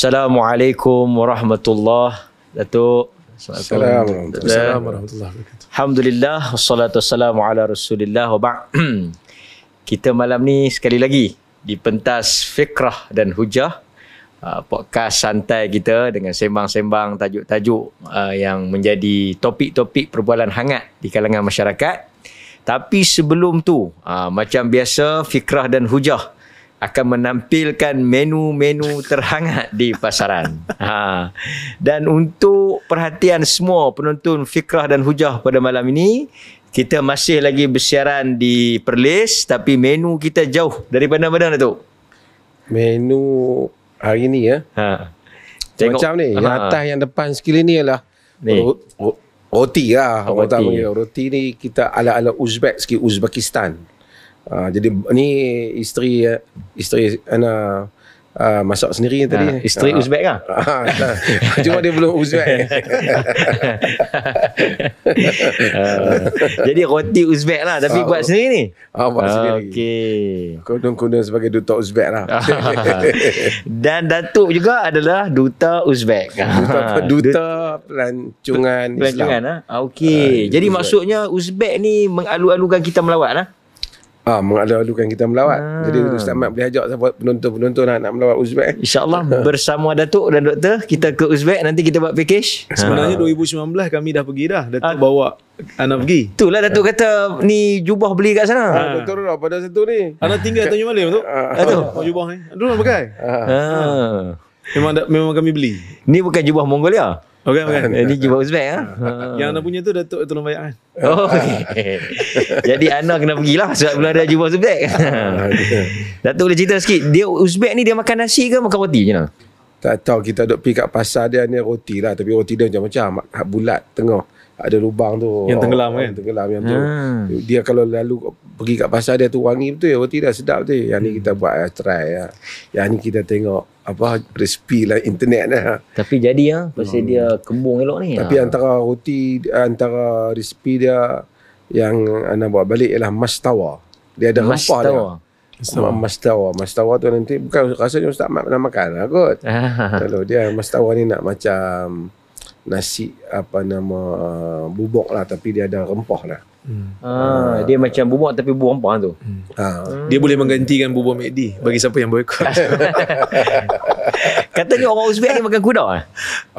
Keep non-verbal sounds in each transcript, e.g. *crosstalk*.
Assalamualaikum warahmatullahi Datuk. Assalamualaikum warahmatullahi wabarakatuh. Alhamdulillah wassalatu wassalamu ala Rasulillah wa ba. *clears throat* Kita malam ni sekali lagi di pentas fikrah dan hujah uh, podcast santai kita dengan sembang-sembang tajuk-tajuk uh, yang menjadi topik-topik perbualan hangat di kalangan masyarakat. Tapi sebelum tu, uh, macam biasa fikrah dan hujah akan menampilkan menu-menu terhangat di pasaran. *laughs* Ha. Dan untuk perhatian semua penonton Fikrah dan Hujah pada malam ini, kita masih lagi bersiaran di Perlis tapi menu kita jauh daripada mana tu? Menu hari ini ya. Ha. Tengok. Macam ni, yang ha. atas yang depan sekali ni ialah ni. roti lah. Roti. Roti ni kita ala-ala Uzbek sikit, Uzbekistan. Uh, jadi ni isteri isteri ana uh, masak sendiri uh, tadi. Ah, isteri uh, Uzbek kah? Uh, *laughs* cuma dia belum Uzbek. uh, *laughs* jadi roti Uzbek lah tapi uh, buat sendiri ni. Ah uh, buat sendiri. Okey. Kudung-kudung sebagai duta Uzbek lah. Dan datuk juga adalah duta Uzbek. duta duta pelancongan Islam. Pelancongan ah. Okey. Uh, jadi Uzbek. maksudnya Uzbek ni mengalu-alukan kita melawat lah. Ah, mengalu-alukan kita melawat. Ah. Jadi Ustaz Mat boleh ajak siapa penonton-penonton nak, lah nak melawat Uzbek. Insya InsyaAllah *laughs* bersama Datuk dan Doktor kita ke Uzbek nanti kita buat package. Sebenarnya 2019 ah. kami dah pergi dah. Datuk ah. bawa anak pergi. Itulah Datuk ah. kata ni jubah beli kat sana. Ah. Doktor pada satu ni. Anak tinggal Tanjung Malim tu. Datuk. Ah. ah oh, jubah ni. Dulu nak pakai. Ah. ah. Memang, memang kami beli. Ni bukan jubah Mongolia? Okay, okay. Ah, *laughs* ini jiwa Uzbek ah. Ha. *laughs* Yang anak punya tu Datuk tolong bayar kan. *laughs* Oh, okay. Jadi anak kena pergilah sebab belum ada jiwa Uzbek. Ah, Datuk boleh cerita sikit. Dia Uzbek ni dia makan nasi ke makan roti je nak? Tak tahu kita duk pergi kat pasar dia ni roti lah tapi roti dia macam-macam bulat tengah ada lubang tu yang oh, tenggelam kan yang tenggelam yang tu hmm. dia kalau lalu pergi kat pasar dia tu wangi betul ya berarti dah sedap tu yang hmm. ni kita buat eh, try ya yang ni kita tengok apa resipi lah internet lah. Tapi jadi ya, ha, pasal hmm. dia kembung elok ni. Tapi ha. antara roti antara resipi dia yang anda buat balik ialah mastawa. Dia ada mas rempah dia. Mastawa. Mastawa. Mastawa tu nanti bukan rasanya ustaz nak makan lah kot. *laughs* Kalau dia mastawa ni nak macam nasi apa nama bubuk lah tapi dia ada rempah lah. Hmm. Ah, ah, dia macam bubuk tapi bubuk rempah tu. Hmm. Ah. Hmm. Dia boleh menggantikan bubuk McD bagi siapa yang boycott. *laughs* Kata ni orang Uzbek ni makan kuda eh?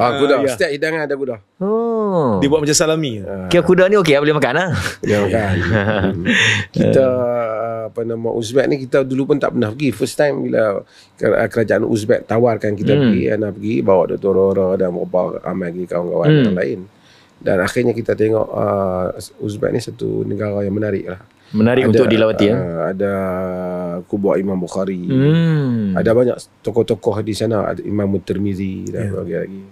Ah, ah kuda. Uh, ya. yeah. hidangan ada kuda. Oh. Dia buat macam salami. Uh. Kira kuda ni okey lah, boleh makan lah. Ya, makan. *laughs* kita, apa nama, Uzbek ni kita dulu pun tak pernah pergi. First time bila kerajaan Uzbek tawarkan kita hmm. pergi, eh, nak pergi, bawa Dr. Rora dan bawa ramai lagi kawan-kawan hmm. lain. Dan akhirnya kita tengok uh, Uzbek ni satu negara yang menarik lah. Menarik ada, untuk dilawati ya. Uh, ada kubur Imam Bukhari. Hmm. Ada banyak tokoh-tokoh di sana, ada Imam Tirmizi dan sebagainya ya. yeah. lagi.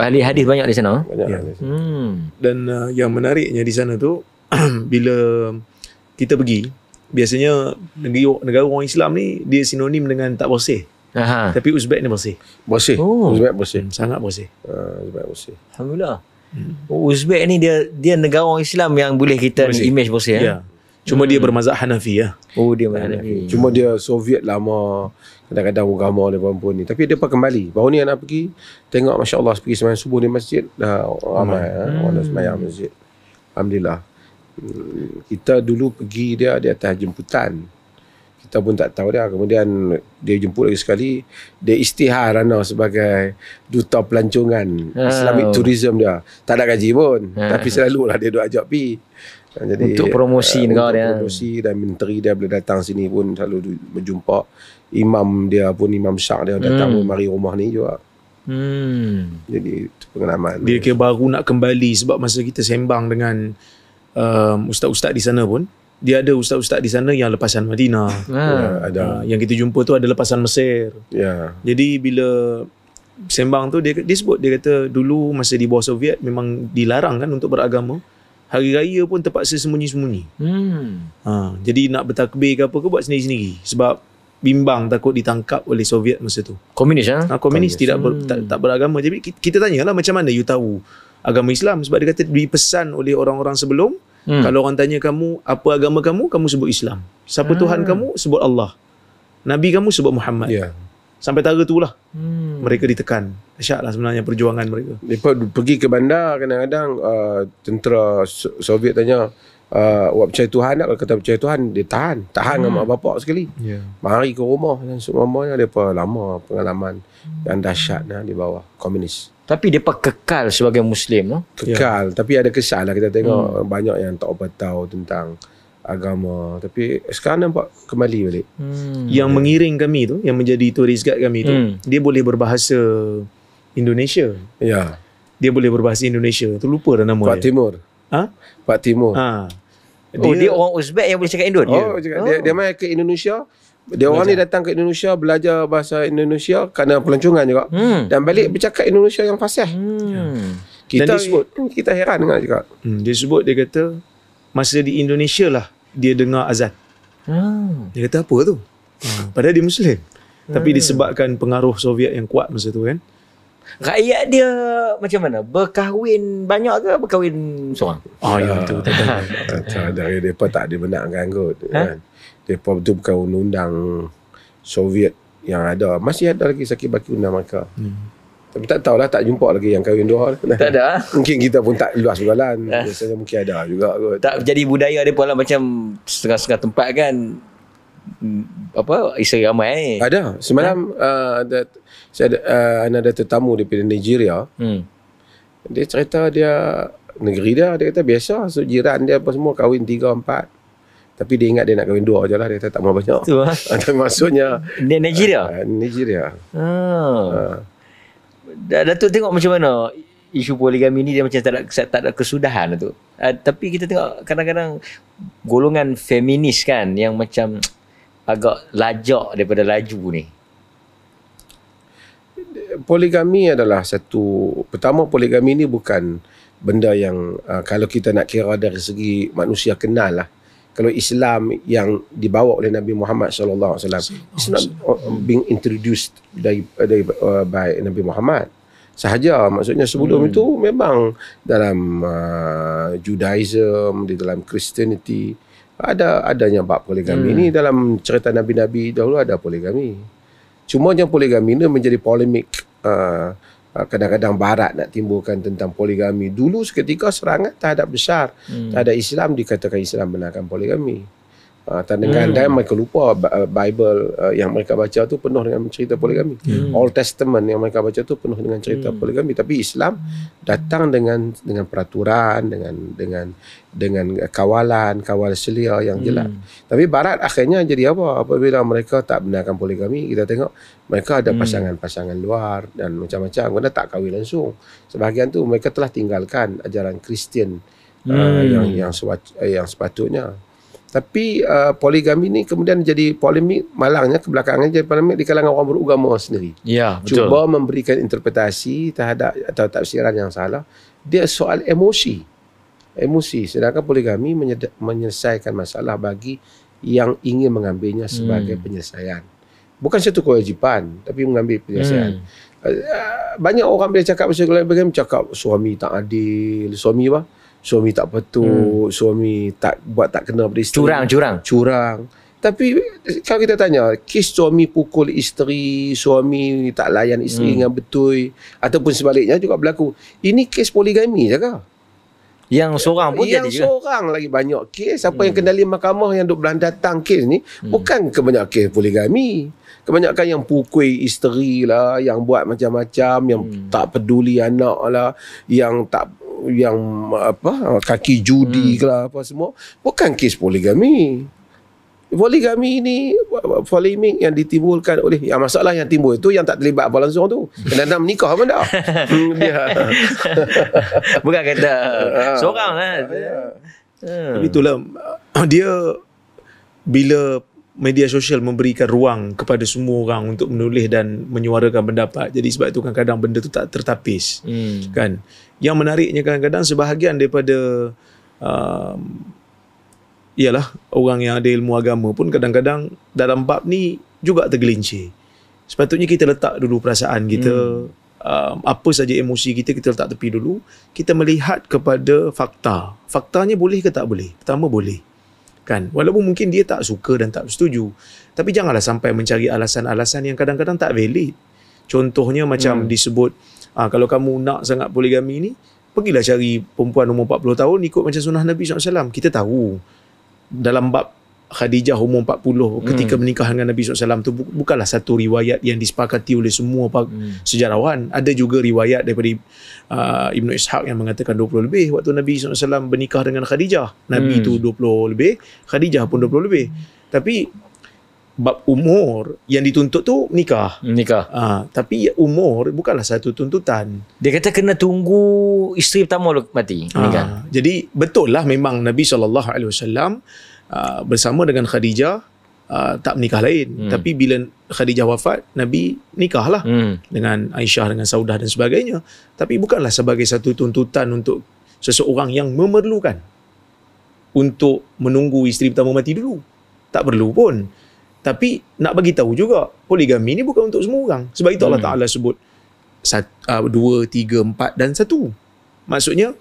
Ahli hadis banyak di sana. Oh? Banyak. Yeah. sana. Hmm. Dan uh, yang menariknya di sana tu *clears throat* bila kita pergi, biasanya negeri negara orang Islam ni dia sinonim dengan tak bersih. Aha. Tapi Uzbek ni bersih. Bersih. Oh. Uzbek bersih. Hmm, sangat bersih. Uh, Uzbek bersih. Alhamdulillah. Hmm. Oh, Uzbek ni dia dia negara orang Islam yang boleh kita image bersih ya. Yeah. Cuma hmm. dia bermazhab Hanafi ya. Oh dia mazhab Hanafi. Cuma dia Soviet lama kadang-kadang agama oleh perempuan ni. Tapi dia pakai kembali. Baru ni anak pergi tengok masya-Allah pergi sembahyang subuh di masjid dah ramai hmm. ya. orang sembahyang masjid. Alhamdulillah. Hmm, kita dulu pergi dia di atas jemputan kita pun tak tahu dia ah, kemudian dia jemput lagi sekali dia istihar Rana sebagai duta pelancongan oh. Islamic tourism dia tak ada gaji pun hmm. tapi selalu lah dia duk ajak pi jadi untuk promosi uh, negara dia promosi dan menteri dia boleh datang sini pun selalu berjumpa imam dia pun imam syak dia datang hmm. mari rumah ni juga hmm. jadi itu pengalaman dia kira baru nak kembali sebab masa kita sembang dengan um, ustaz-ustaz di sana pun dia ada ustaz-ustaz di sana yang lepasan Madinah. Ha. Ya, ada. Ah. Yang kita jumpa tu ada lepasan Mesir. Ya. Jadi bila sembang tu dia, dia sebut dia kata dulu masa di bawah Soviet memang dilarang kan untuk beragama. Hari raya pun terpaksa sembunyi-sembunyi. Hmm. Ha, jadi nak bertakbir ke apa ke buat sendiri-sendiri sebab bimbang takut ditangkap oleh Soviet masa tu. Komunis ah. Ha? Ha, komunis tidak ber, hmm. tak, tak beragama. Jadi kita tanyalah macam mana you tahu agama Islam sebab dia kata dipesan oleh orang-orang sebelum. Hmm. Kalau orang tanya kamu apa agama kamu, kamu sebut Islam. Siapa hmm. Tuhan kamu? Sebut Allah. Nabi kamu sebut Muhammad. Yeah. Sampai tara itulah. Hmm. Mereka ditekan. Asyaklah sebenarnya perjuangan mereka. Depa pergi ke bandar kadang-kadang uh, tentera Soviet tanya uh, awak percaya Tuhan tak? Kalau kata percaya Tuhan, dia tahan. Tahan hmm. dengan mak bapak sekali. Yeah. Mari ke rumah dan semua mamanya depa lama pengalaman hmm. yang dahsyat nah, di bawah komunis. Tapi mereka kekal sebagai Muslim. No? Kekal. Yeah. Tapi ada kesan lah. kita tengok. Hmm. Banyak yang tak apa tahu tentang agama. Tapi sekarang nampak kembali balik. Hmm. Yang hmm. mengiring kami tu, yang menjadi turis guide kami tu, hmm. dia boleh berbahasa Indonesia. Ya. Dia boleh berbahasa Indonesia. Tu lupa dah nama Pak dia. Pak Timur. Ha? Pak Timur. Ha. Oh, dia, oh, dia orang Uzbek yang boleh cakap Indonesia? Oh, dia, oh. dia, dia main ke Indonesia. Dia orang ni datang ke Indonesia belajar bahasa Indonesia kerana pelancongan juga hmm. dan balik bercakap Indonesia yang fasih. Hmm. Ya. Kita dan disebut kita heran dengan juga. Hmm. Dia sebut dia kata masa di Indonesia lah dia dengar azan. Hmm. Dia kata apa tu? Hmm. Padahal dia muslim. Hmm. Tapi disebabkan pengaruh Soviet yang kuat masa tu kan. Rakyat dia macam mana? Berkahwin banyak ke berkahwin seorang? Oh ya, tu tak ada. Tak ada dia pun tak ada benar ha? kan Ha? Mereka tu bukan undang-undang Soviet yang ada. Masih ada lagi sakit baki undang mereka. Hmm. Tapi tak tahulah, tak jumpa lagi yang kahwin dua. Tak ada. *laughs* mungkin kita pun tak luas jualan. Ya. Biasanya mungkin ada juga kot. Tak jadi budaya dia pun lah macam setengah-setengah tempat kan. Hmm, apa, isteri ramai ni. Ada. Semalam, ha? uh, ada, saya ada, uh, ada tetamu daripada Nigeria. Hmm. Dia cerita dia, negeri dia, dia kata biasa. So, jiran dia apa semua kahwin tiga, empat. Tapi dia ingat dia nak kahwin dua je lah. Dia kata tak mahu banyak. Itu *laughs* ah, lah. Maksudnya. Dia Nigeria? Uh, Nigeria. Ah. Uh. Datuk tengok macam mana isu poligami ni dia macam tak ada, tak ada kesudahan lah tu. Uh, tapi kita tengok kadang-kadang golongan feminis kan yang macam *tsk* agak lajak daripada laju ni. Poligami adalah satu, pertama poligami ni bukan benda yang uh, kalau kita nak kira dari segi manusia kenal lah kalau Islam yang dibawa oleh Nabi Muhammad sallallahu alaihi wasallam is not uh, being introduced dari dari uh, by Nabi Muhammad sahaja maksudnya sebelum hmm. itu memang dalam uh, Judaism di dalam Christianity ada adanya bab poligami hmm. ini dalam cerita nabi-nabi dahulu ada poligami cuma yang poligami ini menjadi polemik uh, Ah, kadang-kadang barat nak timbulkan tentang poligami dulu seketika serangan terhadap besar hmm. terhadap Islam dikatakan Islam benarkan poligami Ah, tanda kan, hmm. dan mereka lupa eh, Bible eh, yang mereka baca tu penuh dengan cerita poligami. Hmm. Old Testament yang mereka baca tu penuh dengan cerita hmm. poligami tapi Islam datang dengan dengan peraturan dengan dengan dengan kawalan kawal selia yang hmm. jelas. Hmm. Tapi barat akhirnya jadi apa apabila mereka tak benarkan poligami kita tengok mereka ada hmm. pasangan-pasangan luar dan macam-macam mereka tak kawin langsung. Sebahagian tu mereka telah tinggalkan ajaran Kristian hmm. uh, yang yang sewa, yang sepatutnya. Tapi uh, poligami ni kemudian jadi polemik malangnya kebelakangan jadi polemik di kalangan orang beragama sendiri. Ya, betul. Cuba memberikan interpretasi terhadap atau tafsiran yang salah. Dia soal emosi. Emosi. Sedangkan poligami menyelesaikan masalah bagi yang ingin mengambilnya sebagai hmm. penyelesaian. Bukan satu kewajipan tapi mengambil penyelesaian. Hmm. Uh, uh, banyak orang bila cakap pasal poligami, cakap suami tak adil, suami apa? suami tak betul, hmm. suami tak buat tak kena pada isteri. Curang, curang. Curang. Tapi kalau kita tanya, kes suami pukul isteri, suami tak layan isteri hmm. dengan betul ataupun sebaliknya juga berlaku. Ini kes poligami je Yang seorang pun yang jadi Yang seorang lagi banyak kes. Apa hmm. yang kendali mahkamah yang duk belan datang kes ni, hmm. bukan kebanyakan kes poligami. Kebanyakan yang pukul isteri lah, yang buat macam-macam, yang hmm. tak peduli anak lah, yang tak yang apa kaki judi hmm. ke lah apa semua bukan kes poligami poligami ni polimik yang ditimbulkan oleh yang masalah yang timbul itu yang tak terlibat apa langsung tu dan dalam menikah pun *laughs* hmm, dah *laughs* bukan kata ah. seorang lah. Tapi ah, ya. Hmm. itulah dia bila media sosial memberikan ruang kepada semua orang untuk menulis dan menyuarakan pendapat. Jadi sebab itu kadang-kadang benda itu tak tertapis. Hmm. Kan? Yang menariknya kadang-kadang sebahagian daripada um, ialah orang yang ada ilmu agama pun kadang-kadang dalam bab ni juga tergelincir. Sepatutnya kita letak dulu perasaan kita, hmm. um, apa saja emosi kita kita letak tepi dulu, kita melihat kepada fakta. Faktanya boleh ke tak boleh? Pertama boleh kan walaupun mungkin dia tak suka dan tak setuju tapi janganlah sampai mencari alasan-alasan yang kadang-kadang tak valid contohnya macam hmm. disebut ah kalau kamu nak sangat poligami ni pergilah cari perempuan umur 40 tahun ikut macam sunnah Nabi SAW kita tahu dalam bab Khadijah umur 40 hmm. ketika menikah dengan Nabi SAW tu bukanlah satu riwayat yang disepakati oleh semua hmm. sejarawan. Ada juga riwayat daripada uh, Ibn Ishaq yang mengatakan 20 lebih waktu Nabi SAW bernikah dengan Khadijah. Nabi hmm. tu 20 lebih, Khadijah pun 20 lebih. Tapi bab umur yang dituntut tu nikah. Nikah. Ha, tapi ya, umur bukanlah satu tuntutan. Dia kata kena tunggu isteri pertama mati. Ha, jadi betul lah memang Nabi SAW alaihi wasallam Ah, bersama dengan Khadijah uh, tak menikah lain hmm. tapi bila Khadijah wafat Nabi nikahlah hmm. dengan Aisyah dengan Saudah dan sebagainya tapi bukanlah sebagai satu tuntutan untuk seseorang yang memerlukan untuk menunggu isteri pertama mati dulu tak perlu pun tapi nak bagi tahu juga poligami ni bukan untuk semua orang sebab itu Allah hmm. Taala sebut satu, uh, ah, dua, tiga, empat dan satu. Maksudnya,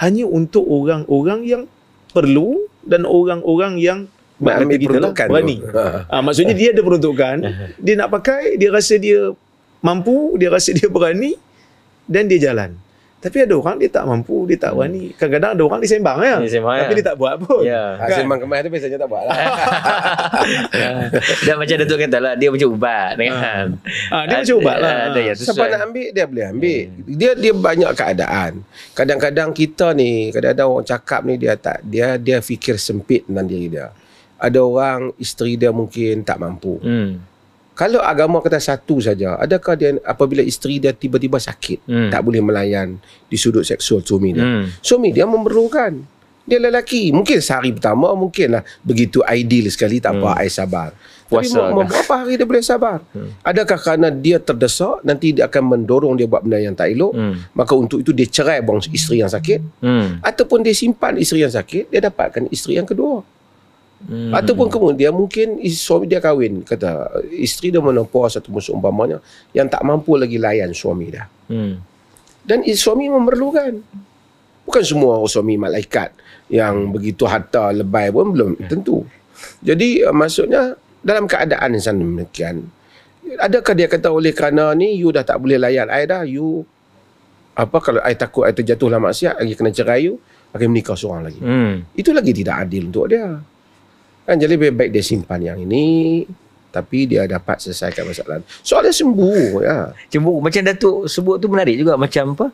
hanya untuk orang-orang yang perlu dan orang-orang yang Ambil lah, peruntukan berani. Ha. Ha, maksudnya dia ada peruntukan, dia nak pakai, dia rasa dia mampu, dia rasa dia berani dan dia jalan. Tapi ada orang dia tak mampu, dia tak wani. Hmm. berani. Kadang-kadang ada orang dia sembang ya. Dia sembang, Tapi ya. dia tak buat pun. Ya. Ah, kan? sembang kemah tu biasanya tak buat lah. Dia *laughs* ya. macam Datuk kata lah, dia macam ubat. Ha. Kan? Ha, dia macam ubat lah. Ha, ya, Siapa nak ambil, dia boleh ambil. Hmm. Dia dia banyak keadaan. Kadang-kadang kita ni, kadang-kadang orang cakap ni, dia tak dia dia fikir sempit tentang diri dia. Ada orang, isteri dia mungkin tak mampu. Hmm kalau agama kata satu saja adakah dia apabila isteri dia tiba-tiba sakit hmm. tak boleh melayan di sudut seksual suami dia hmm. suami dia memerlukan dia lelaki mungkin sehari pertama mungkinlah begitu ideal sekali tak hmm. apa ai sabar Puasa tapi mau kan. berapa hari dia boleh sabar hmm. adakah kerana dia terdesak nanti dia akan mendorong dia buat benda yang tak elok hmm. maka untuk itu dia cerai buang isteri yang sakit hmm. ataupun dia simpan isteri yang sakit dia dapatkan isteri yang kedua Hmm. Ataupun kemudian mungkin suami dia kahwin kata isteri dia menopause musuh umpamanya yang tak mampu lagi layan suami dia. Hmm. Dan suami memerlukan. Bukan semua suami malaikat yang begitu harta lebay pun belum tentu. Jadi uh, maksudnya dalam keadaan yang sangat demikian adakah dia kata oleh kerana ni you dah tak boleh layan I dah you apa kalau I takut I terjatuh dalam maksiat lagi kena cerai you akan menikah seorang lagi. Hmm. Itu lagi tidak adil untuk dia. Kan jadi lebih baik dia simpan yang ini tapi dia dapat selesaikan masalah. Soalnya sembuh ya. Sembuh. Macam Datuk sebut tu menarik juga macam apa?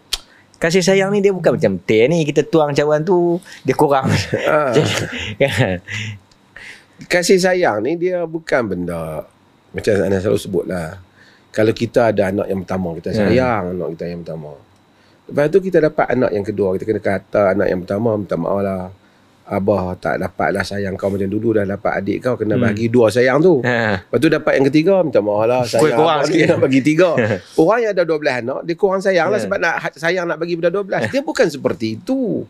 Kasih sayang ni dia bukan macam teh ni kita tuang cawan tu dia kurang. *laughs* Ha. *laughs* Kan? Kasih sayang ni dia bukan benda macam anak selalu sebut lah. Kalau kita ada anak yang pertama, kita hmm. sayang hmm. anak kita yang pertama. Lepas tu kita dapat anak yang kedua, kita kena kata anak yang pertama, minta maaf lah. Abah tak dapat lah sayang kau macam dulu dah dapat adik kau kena hmm. bagi dua sayang tu. Ha. Lepas tu dapat yang ketiga minta maaf lah sayang kurang sikit nak bagi tiga. *laughs* Orang yang ada dua belas anak dia kurang sayang lah ya. sebab nak sayang nak bagi pada dua belas. Ya. Dia bukan seperti itu.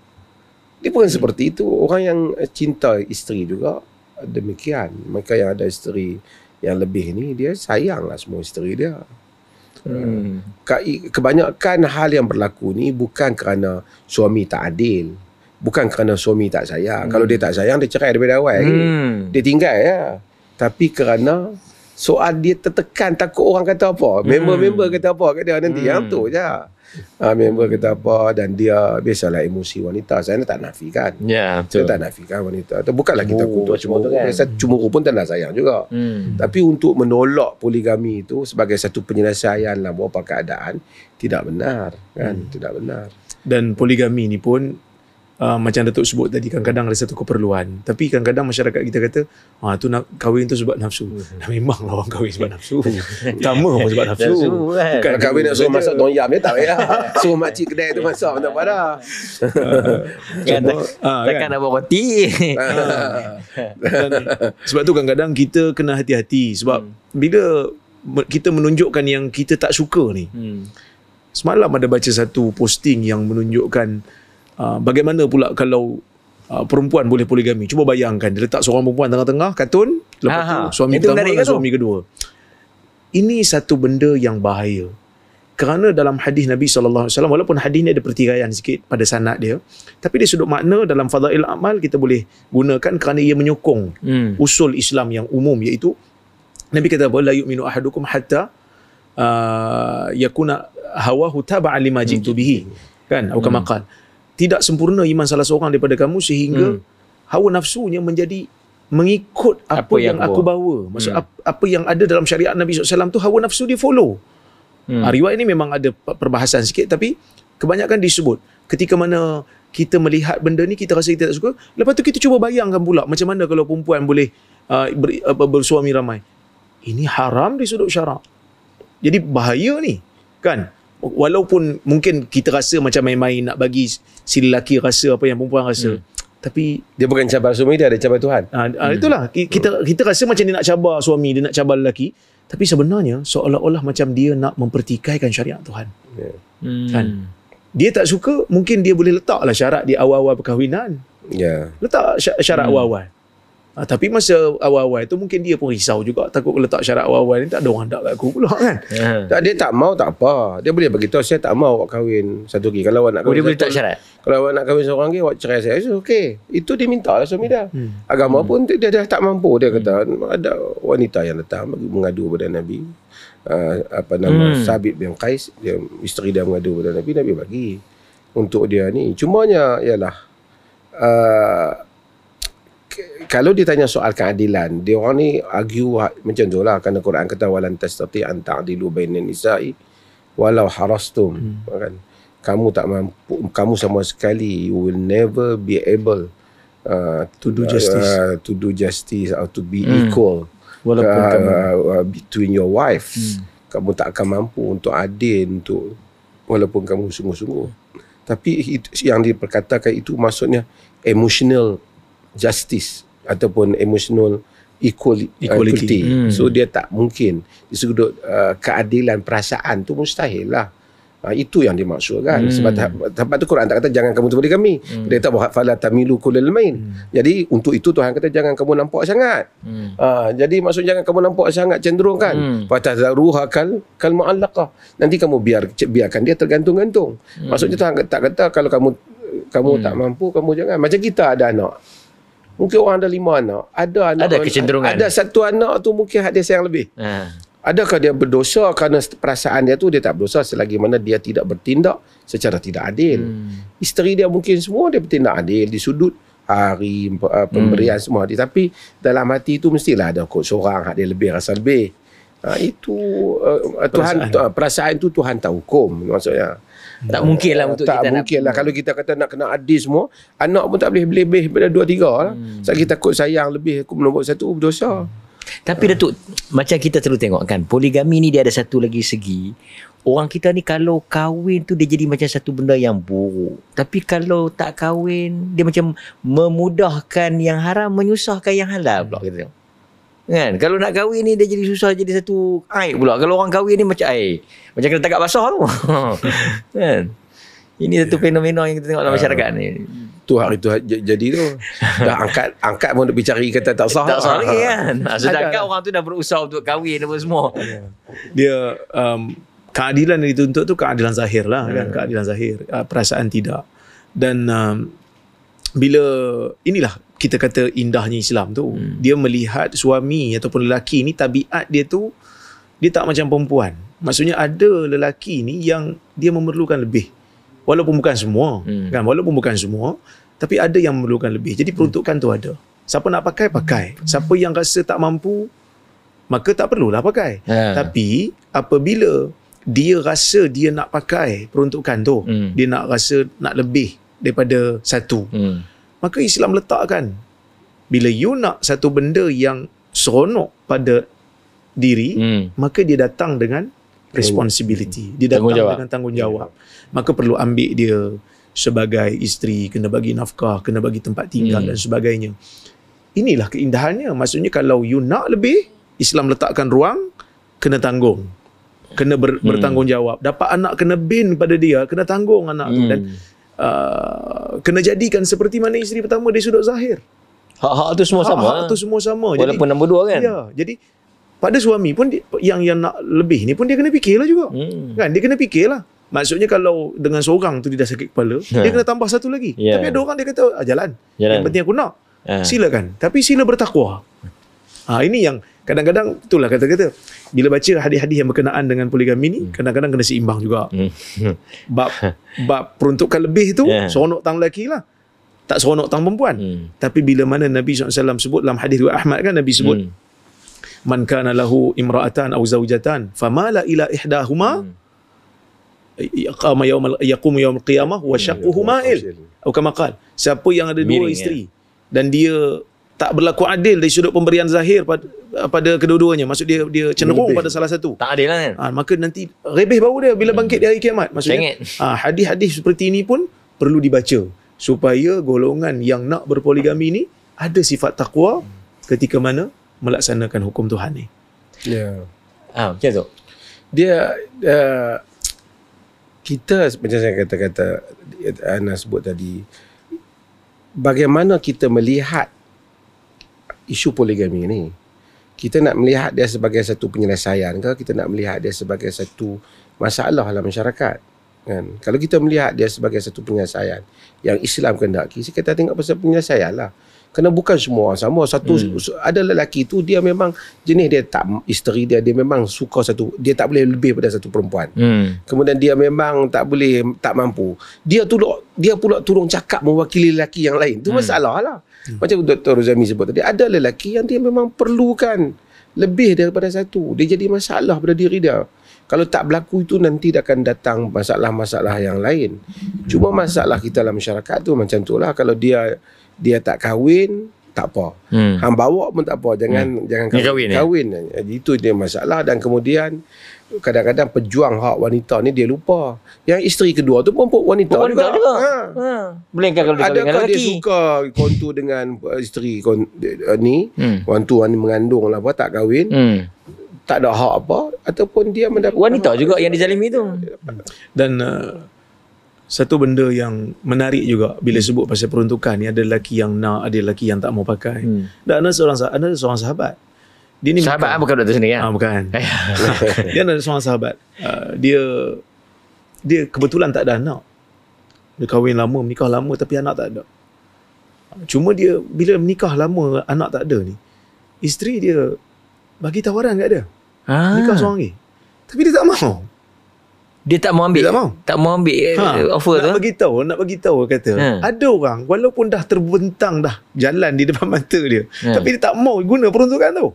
Dia bukan hmm. seperti itu. Orang yang cinta isteri juga demikian. Mereka yang ada isteri yang lebih ni dia sayang lah semua isteri dia. Hmm. Kebanyakan hal yang berlaku ni bukan kerana suami tak adil bukan kerana suami tak sayang. Hmm. Kalau dia tak sayang, dia cerai daripada awal. Hmm. Dia tinggal ya. Tapi kerana soal dia tertekan, takut orang kata apa. Member-member hmm. kata apa kat dia nanti. Ya, hmm. Yang tu je. Ha, member kata apa dan dia biasalah emosi wanita saya tak nafikan ya yeah, saya tak nafikan wanita itu bukanlah kita oh, kutuk cuma tu kan saya cuma pun tak sayang juga hmm. tapi untuk menolak poligami itu sebagai satu penyelesaian dalam beberapa keadaan tidak benar kan hmm. tidak benar dan poligami ni pun uh, macam Datuk sebut tadi kadang-kadang ada satu keperluan tapi kadang-kadang masyarakat kita kata ah tu nak kahwin tu sebab nafsu dah mhm. memang lah orang kahwin sebab nafsu *laughs* utama pun sebab nafsu kan. bukan kahwin nak suruh masak tong yam ya tak payah *laughs* suruh makcik kedai tu masak tak pada uh, cuma, *laughs* kan, uh, kan. nak buat roti ah. sebab tu kadang-kadang kita kena hati-hati sebab hmm. bila kita menunjukkan yang kita tak suka ni hmm. semalam ada baca satu posting yang menunjukkan hmm. Ah, bagaimana pula kalau Uh, perempuan boleh poligami. Cuba bayangkan dia letak seorang perempuan tengah-tengah katun lepas Aha. tu suami pertama dan itu. suami kedua. Ini satu benda yang bahaya. Kerana dalam hadis Nabi sallallahu alaihi wasallam walaupun hadis ni ada pertikaian sikit pada sanad dia, tapi dia sudut makna dalam fadail amal kita boleh gunakan kerana ia menyokong hmm. usul Islam yang umum iaitu Nabi kata la yu'minu ahadukum hatta uh, yakuna hawahu tab'a lima jitu bihi. Kan? Hmm. Aku tidak sempurna iman salah seorang daripada kamu sehingga hmm. hawa nafsunya menjadi mengikut apa, apa yang, yang aku bawa. Maksud hmm. apa yang ada dalam syariat Nabi SAW tu hawa nafsu dia follow. Hmm. Ah, riwayat ini memang ada perbahasan sikit tapi kebanyakan disebut ketika mana kita melihat benda ni kita rasa kita tak suka lepas tu kita cuba bayangkan pula macam mana kalau perempuan boleh uh, ber, apa, bersuami ramai ini haram di sudut syarak jadi bahaya ni kan hmm walaupun mungkin kita rasa macam main-main nak bagi si lelaki rasa apa yang perempuan rasa hmm. tapi dia bukan cabar suami dia ada cabar Tuhan ha, hmm. itulah kita kita rasa macam dia nak cabar suami dia nak cabar lelaki tapi sebenarnya seolah-olah macam dia nak mempertikaikan syariat Tuhan yeah. Hmm. kan dia tak suka mungkin dia boleh letaklah syarat di awal-awal perkahwinan yeah. letak syarat hmm. awal-awal Ha, tapi masa awal-awal tu mungkin dia pun risau juga takut letak syarat awal-awal ni tak ada orang hendak kat aku pula kan. Ha. Tak dia tak mau tak apa. Dia boleh bagi tahu saya tak mau awak kahwin satu lagi kalau awak nak oh, kahwin. Boleh boleh tak syarat. Kalau awak nak kahwin seorang lagi awak cerai saya. So, Okey. Itu dia minta lah suami dia. Hmm. Agama hmm. pun dia, dia tak mampu dia kata hmm. ada wanita yang datang bagi mengadu kepada Nabi. Uh, apa nama hmm. Sabit bin Qais dia isteri dia mengadu kepada Nabi Nabi bagi untuk dia ni. Cumanya ialah uh, kalau ditanya soal keadilan, dia orang ni argue macam tu lah. Kerana Quran kata, Walan tastati an ta'adilu bainan nisa'i walau harastum. Hmm. Kan? Kamu tak mampu, kamu sama sekali, you will never be able uh, to do uh, justice. Uh, to do justice or to be hmm. equal. Walaupun uh, kamu. Uh, uh, between your wives. Hmm. Kamu tak akan mampu untuk adil untuk walaupun kamu sungguh-sungguh. Tapi itu, yang diperkatakan itu maksudnya emotional justice ataupun emotional equal, uh, equality. equality. Hmm. So dia tak mungkin di sudut uh, keadilan perasaan tu mustahil lah. Ha, itu yang dimaksudkan hmm. sebab tempat tu Quran tak kata jangan kamu tepi kami hmm. dia kata bahwa fala tamilu kullal main hmm. jadi untuk itu Tuhan kata jangan kamu nampak sangat hmm. ha, jadi maksud jangan kamu nampak sangat cenderung kan fatazaruha hmm. kal kal muallaqah nanti kamu biar biarkan dia tergantung-gantung hmm. maksudnya Tuhan tak kata kalau kamu kamu hmm. tak mampu kamu jangan macam kita ada anak Mungkin orang ada lima anak. Ada anak. Ada kecenderungan. Ada satu anak tu mungkin ada sayang lebih. Ha. Adakah dia berdosa kerana perasaan dia tu dia tak berdosa selagi mana dia tidak bertindak secara tidak adil. Hmm. Isteri dia mungkin semua dia bertindak adil di sudut hari eh, pemberian hmm. semua hari. tapi dalam hati itu mestilah ada kot seorang hak dia lebih rasa lebih. Ha, itu uh, Tuhan perasaan. Tu, Tuhan tak hukum maksudnya tak mungkin lah untuk tak kita mungkin lah hmm. kalau kita kata nak kena adil semua anak pun tak boleh lebih daripada dua tiga lah hmm. sebab kita takut sayang lebih aku nombor satu berdosa hmm. tapi Datuk hmm. macam kita terus tengok kan poligami ni dia ada satu lagi segi orang kita ni kalau kahwin tu dia jadi macam satu benda yang buruk tapi kalau tak kahwin dia macam memudahkan yang haram menyusahkan yang halal pula kita tengok Kan? Kalau nak kahwin ni dia jadi susah jadi satu aib pula. Kalau orang kahwin ni macam air. Macam kena tangkap basah tu. *laughs* kan? Ini satu yeah. fenomena yang kita tengok dalam masyarakat ni. Ah, tu hari tu jadi tu. dah angkat angkat pun nak bicara kata tak sah. Tak sah lagi kan. *laughs* Ah, sedangkan orang tu dah berusaha untuk kahwin apa semua. Ya. Dia um, keadilan yang dituntut tu keadilan zahir lah kan? hmm. kan. Keadilan zahir. Ah, perasaan tidak. Dan um, bila inilah kita kata indahnya Islam tu hmm. dia melihat suami ataupun lelaki ni tabiat dia tu dia tak macam perempuan maksudnya ada lelaki ni yang dia memerlukan lebih walaupun bukan semua hmm. kan walaupun bukan semua tapi ada yang memerlukan lebih jadi peruntukan hmm. tu ada siapa nak pakai pakai hmm. siapa yang rasa tak mampu maka tak perlulah pakai yeah. tapi apabila dia rasa dia nak pakai peruntukan tu hmm. dia nak rasa nak lebih daripada satu hmm Maka Islam letakkan bila you nak satu benda yang seronok pada diri, hmm. maka dia datang dengan responsibility. Hmm. Dia datang tanggungjawab. dengan tanggungjawab. Ya. Maka perlu ambil dia sebagai isteri, kena bagi nafkah, kena bagi tempat tinggal hmm. dan sebagainya. Inilah keindahannya. Maksudnya kalau you nak lebih, Islam letakkan ruang, kena tanggung. Kena ber- hmm. bertanggungjawab. Dapat anak kena bin pada dia, kena tanggung anak hmm. tu. Dan hmm. Uh, kena jadikan seperti mana isteri pertama dari sudut zahir. Hak-hak tu semua hak sama. Hak-hak eh? tu semua sama. Walaupun jadi, nombor dua kan. Ya, jadi pada suami pun yang yang nak lebih ni pun dia kena fikirlah juga. Hmm. Kan? Dia kena fikirlah. Maksudnya kalau dengan seorang tu dia dah sakit kepala, ha. dia kena tambah satu lagi. Yeah. Tapi ada orang dia kata, ah, jalan. jalan. Yang penting aku nak. Ha. Silakan. Tapi sila bertakwa. Ha, ha ini yang kadang-kadang itulah kata-kata bila baca hadis-hadis yang berkenaan dengan poligami ni hmm. kadang-kadang kena seimbang juga hmm. *laughs* bab *laughs* bab peruntukan lebih tu yeah. seronok tang lelaki lah tak seronok tang perempuan hmm. tapi bila mana Nabi SAW sebut dalam hadis riwayat Ahmad kan Nabi sebut hmm. man kana lahu imra'atan aw zawjatan famala ila ihdahuma hmm. yaqama yawm yaqumu yawm qiyamah wa syaqquhu mail hmm. atau kama qala siapa yang ada dua Miring, isteri eh. dan dia tak berlaku adil dari sudut pemberian zahir pada, pada kedua-duanya maksud dia dia cenderung pada salah satu tak adil lah kan ha, maka nanti rebeh bau dia bila bangkit hmm. di hari kiamat maksudnya ha, hadis-hadis seperti ini pun perlu dibaca supaya golongan yang nak berpoligami ni ada sifat takwa ketika mana melaksanakan hukum Tuhan ni ya ah macam tu dia uh, kita macam saya kata-kata Anas sebut tadi bagaimana kita melihat isu poligami ni kita nak melihat dia sebagai satu penyelesaian ke kita nak melihat dia sebagai satu masalah dalam masyarakat kan kalau kita melihat dia sebagai satu penyelesaian yang Islam kehendaki kita tengok pasal penyelesaian lah kerana bukan semua orang sama satu hmm. ada lelaki tu dia memang jenis dia tak isteri dia dia memang suka satu dia tak boleh lebih pada satu perempuan hmm. kemudian dia memang tak boleh tak mampu dia tu dia pula turun cakap mewakili lelaki yang lain tu hmm. masalah lah Hmm. Macam Dr. Ruzami sebut tadi, ada lelaki yang dia memang perlukan lebih daripada satu. Dia jadi masalah pada diri dia. Kalau tak berlaku itu nanti akan datang masalah-masalah yang lain. Cuma masalah kita dalam masyarakat tu macam tu lah. Kalau dia dia tak kahwin, tak apa. Hmm. Hang bawa pun tak apa. Jangan hmm. jangan kahwin. Kahwin. Ya? kahwin. Itu dia masalah dan kemudian kadang-kadang pejuang hak wanita ni dia lupa. Yang isteri kedua tu pun pun wanita pun juga. juga. Ha. ha. kalau dia Adakah dengan lelaki. dia suka kontu dengan eh, isteri kon, uh, ni? Hmm. Wantu wanita mengandung lah apa, tak kahwin. Hmm. Tak ada hak apa. Ataupun dia mendapat Wanita hak juga hak yang dizalimi tu. Dan uh, satu benda yang menarik juga bila hmm. sebut pasal peruntukan ni ada lelaki yang nak ada lelaki yang tak mau pakai. Hmm. Dan ada seorang ada seorang sahabat dia ni sahabat bukan, bukan doktor sendiri ya? ah bukan *laughs* ya. dia ada seorang sahabat uh, dia dia kebetulan tak ada anak dia kahwin lama menikah lama tapi anak tak ada cuma dia bila menikah lama anak tak ada ni isteri dia bagi tawaran kat dia ha. nikah seorang lagi tapi dia tak mau dia tak mau ambil dia tak mau tak mau ambil eh, ha. offer nak tu bagi tahu nak bagi tahu kata ha. ada orang walaupun dah terbentang dah jalan di depan *laughs* mata dia ha. tapi dia tak mau guna peruntukan tu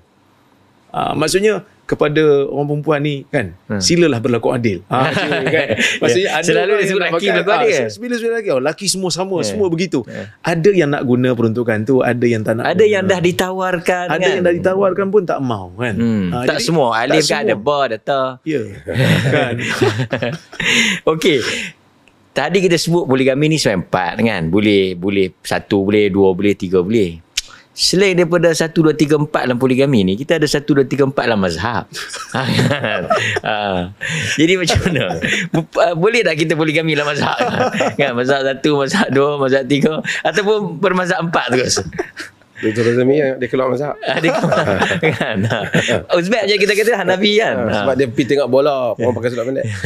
Uh, maksudnya kepada orang perempuan ni kan hmm. silalah berlaku adil ha, *laughs* kan? Ya, ya. maksudnya yeah. ada selalu dia suruh lelaki berlaku adil sembilan sembilan lelaki oh, lelaki semua sama yeah. semua begitu yeah. ada yang nak guna peruntukan tu ada yang tak nak ada guna. yang dah ditawarkan ada kan? yang dah ditawarkan pun tak mau kan hmm. ha, tak jadi, semua alim kan ada bar ada ta ya kan *laughs* Okay. tadi kita sebut boleh gamin ni sampai empat kan boleh boleh satu boleh dua boleh tiga boleh Selain daripada 1, 2, 3, 4 dalam poligami ni Kita ada 1, 2, 3, 4 dalam mazhab *laughs* ah, kan? ah. Jadi macam mana? Ah, boleh tak kita poligami dalam mazhab? *laughs* kan, mazhab 1, mazhab 2, mazhab 3 Ataupun bermazhab 4 terus dia tu Razami dia keluar mazhab. Adik ah, keluar. *laughs* kan. Uzbek ah. oh, je kita kata Hanafi kan. Ah, sebab dia pergi tengok bola, orang pakai surat pendek. *laughs*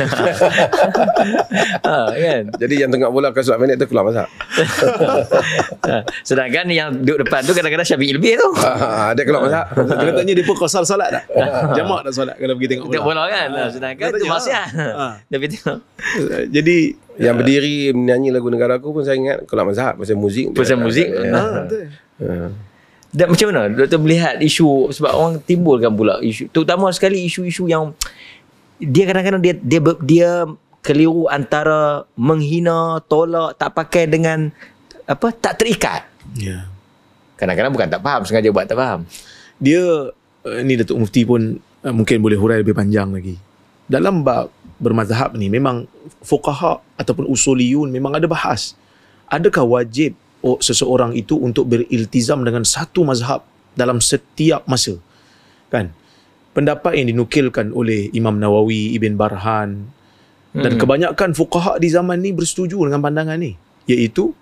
Kan? Jadi yang tengok bola pakai surat pendek tu keluar mazhab. *laughs* Sedangkan yang duduk depan tu kadang-kadang Syafi'i lebih tu. Ha, dia keluar mazhab. Dia katanya dia pun kosar solat tak? Jamak nak solat kalau pergi tengok bola. Tengok bola kan. Sedangkan tu maksiat. Dia pergi tengok. Jadi yang berdiri menyanyi lagu negara aku pun saya ingat kelab mazhab pasal muzik. Pasal muzik. Ha betul. Ah. Dan macam mana doktor melihat isu sebab orang timbulkan pula isu terutama sekali isu-isu yang dia kadang-kadang dia dia, dia dia keliru antara menghina, tolak, tak pakai dengan apa tak terikat. Ya. Kadang-kadang bukan tak faham sengaja buat tak faham. Dia eh, ni Datuk Mufti pun eh, mungkin boleh hurai lebih panjang lagi. Dalam bab bermazhab ni memang fuqaha ataupun usuliyun memang ada bahas adakah wajib oh, seseorang itu untuk beriltizam dengan satu mazhab dalam setiap masa kan pendapat yang dinukilkan oleh Imam Nawawi Ibn Barhan dan hmm. kebanyakan fuqaha di zaman ni bersetuju dengan pandangan ni iaitu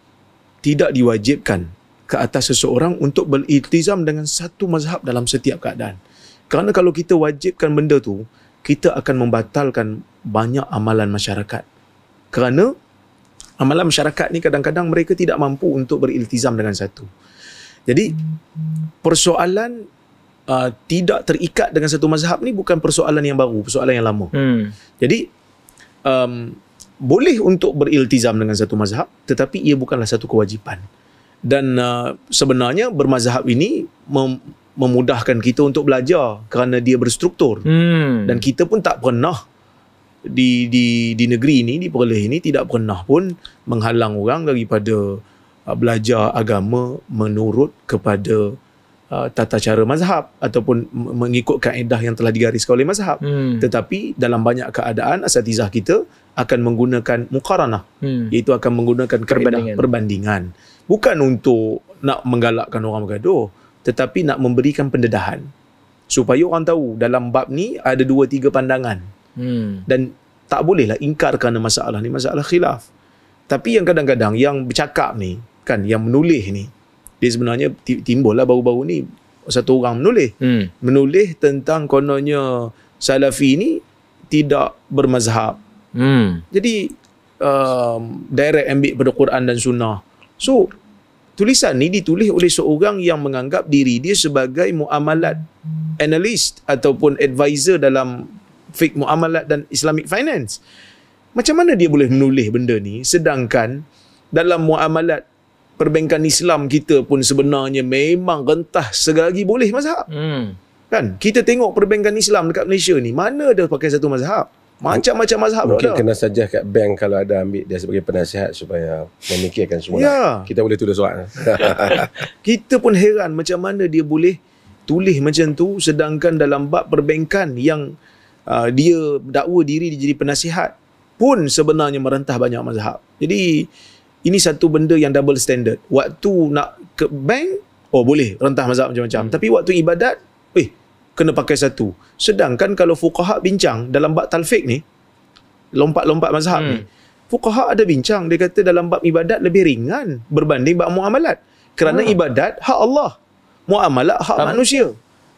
tidak diwajibkan ke atas seseorang untuk beriltizam dengan satu mazhab dalam setiap keadaan kerana kalau kita wajibkan benda tu, kita akan membatalkan banyak amalan masyarakat. Kerana amalan masyarakat ni kadang-kadang mereka tidak mampu untuk beriltizam dengan satu. Jadi persoalan uh, tidak terikat dengan satu mazhab ni bukan persoalan yang baru, persoalan yang lama. Hmm. Jadi um, boleh untuk beriltizam dengan satu mazhab tetapi ia bukanlah satu kewajipan. Dan uh, sebenarnya bermazhab ini mem- memudahkan kita untuk belajar kerana dia berstruktur. Hmm. Dan kita pun tak pernah di di di negeri ini di Perlis ini tidak pernah pun menghalang orang daripada uh, belajar agama menurut kepada uh, tata cara mazhab ataupun mengikut kaedah yang telah digariskan oleh mazhab. Hmm. Tetapi dalam banyak keadaan asatizah kita akan menggunakan mukarana hmm. iaitu akan menggunakan perbandingan. perbandingan bukan untuk nak menggalakkan orang bergaduh tetapi nak memberikan pendedahan supaya orang tahu dalam bab ni ada dua tiga pandangan hmm. dan tak bolehlah ingkar kerana masalah ni masalah khilaf tapi yang kadang-kadang yang bercakap ni kan yang menulis ni dia sebenarnya timbul lah baru-baru ni satu orang menulis hmm. menulis tentang kononnya salafi ni tidak bermazhab hmm. jadi um, direct ambil pada Quran dan sunnah so tulisan ni ditulis oleh seorang yang menganggap diri dia sebagai muamalat analyst ataupun advisor dalam fik muamalat dan Islamic finance. Macam mana dia boleh menulis benda ni sedangkan dalam muamalat perbankan Islam kita pun sebenarnya memang rentah segalagi boleh mazhab. Hmm. Kan? Kita tengok perbankan Islam dekat Malaysia ni, mana ada pakai satu mazhab? Macam-macam mazhab Mungkin lah. kena sajah kat bank Kalau ada ambil dia sebagai penasihat Supaya memikirkan semua lah. ya. Kita boleh tulis surat *laughs* Kita pun heran Macam mana dia boleh Tulis macam tu Sedangkan dalam bab perbankan Yang uh, dia dakwa diri dia jadi penasihat Pun sebenarnya merentah banyak mazhab Jadi Ini satu benda yang double standard Waktu nak ke bank Oh boleh rentah mazhab macam-macam hmm. Tapi waktu ibadat Eh kena pakai satu. Sedangkan kalau fuqaha bincang dalam bab talfik ni, lompat-lompat mazhab hmm. ni. Fuqaha ada bincang, dia kata dalam bab ibadat lebih ringan berbanding bab muamalat. Kerana hmm. ibadat hak Allah, muamalat hak Tam- manusia.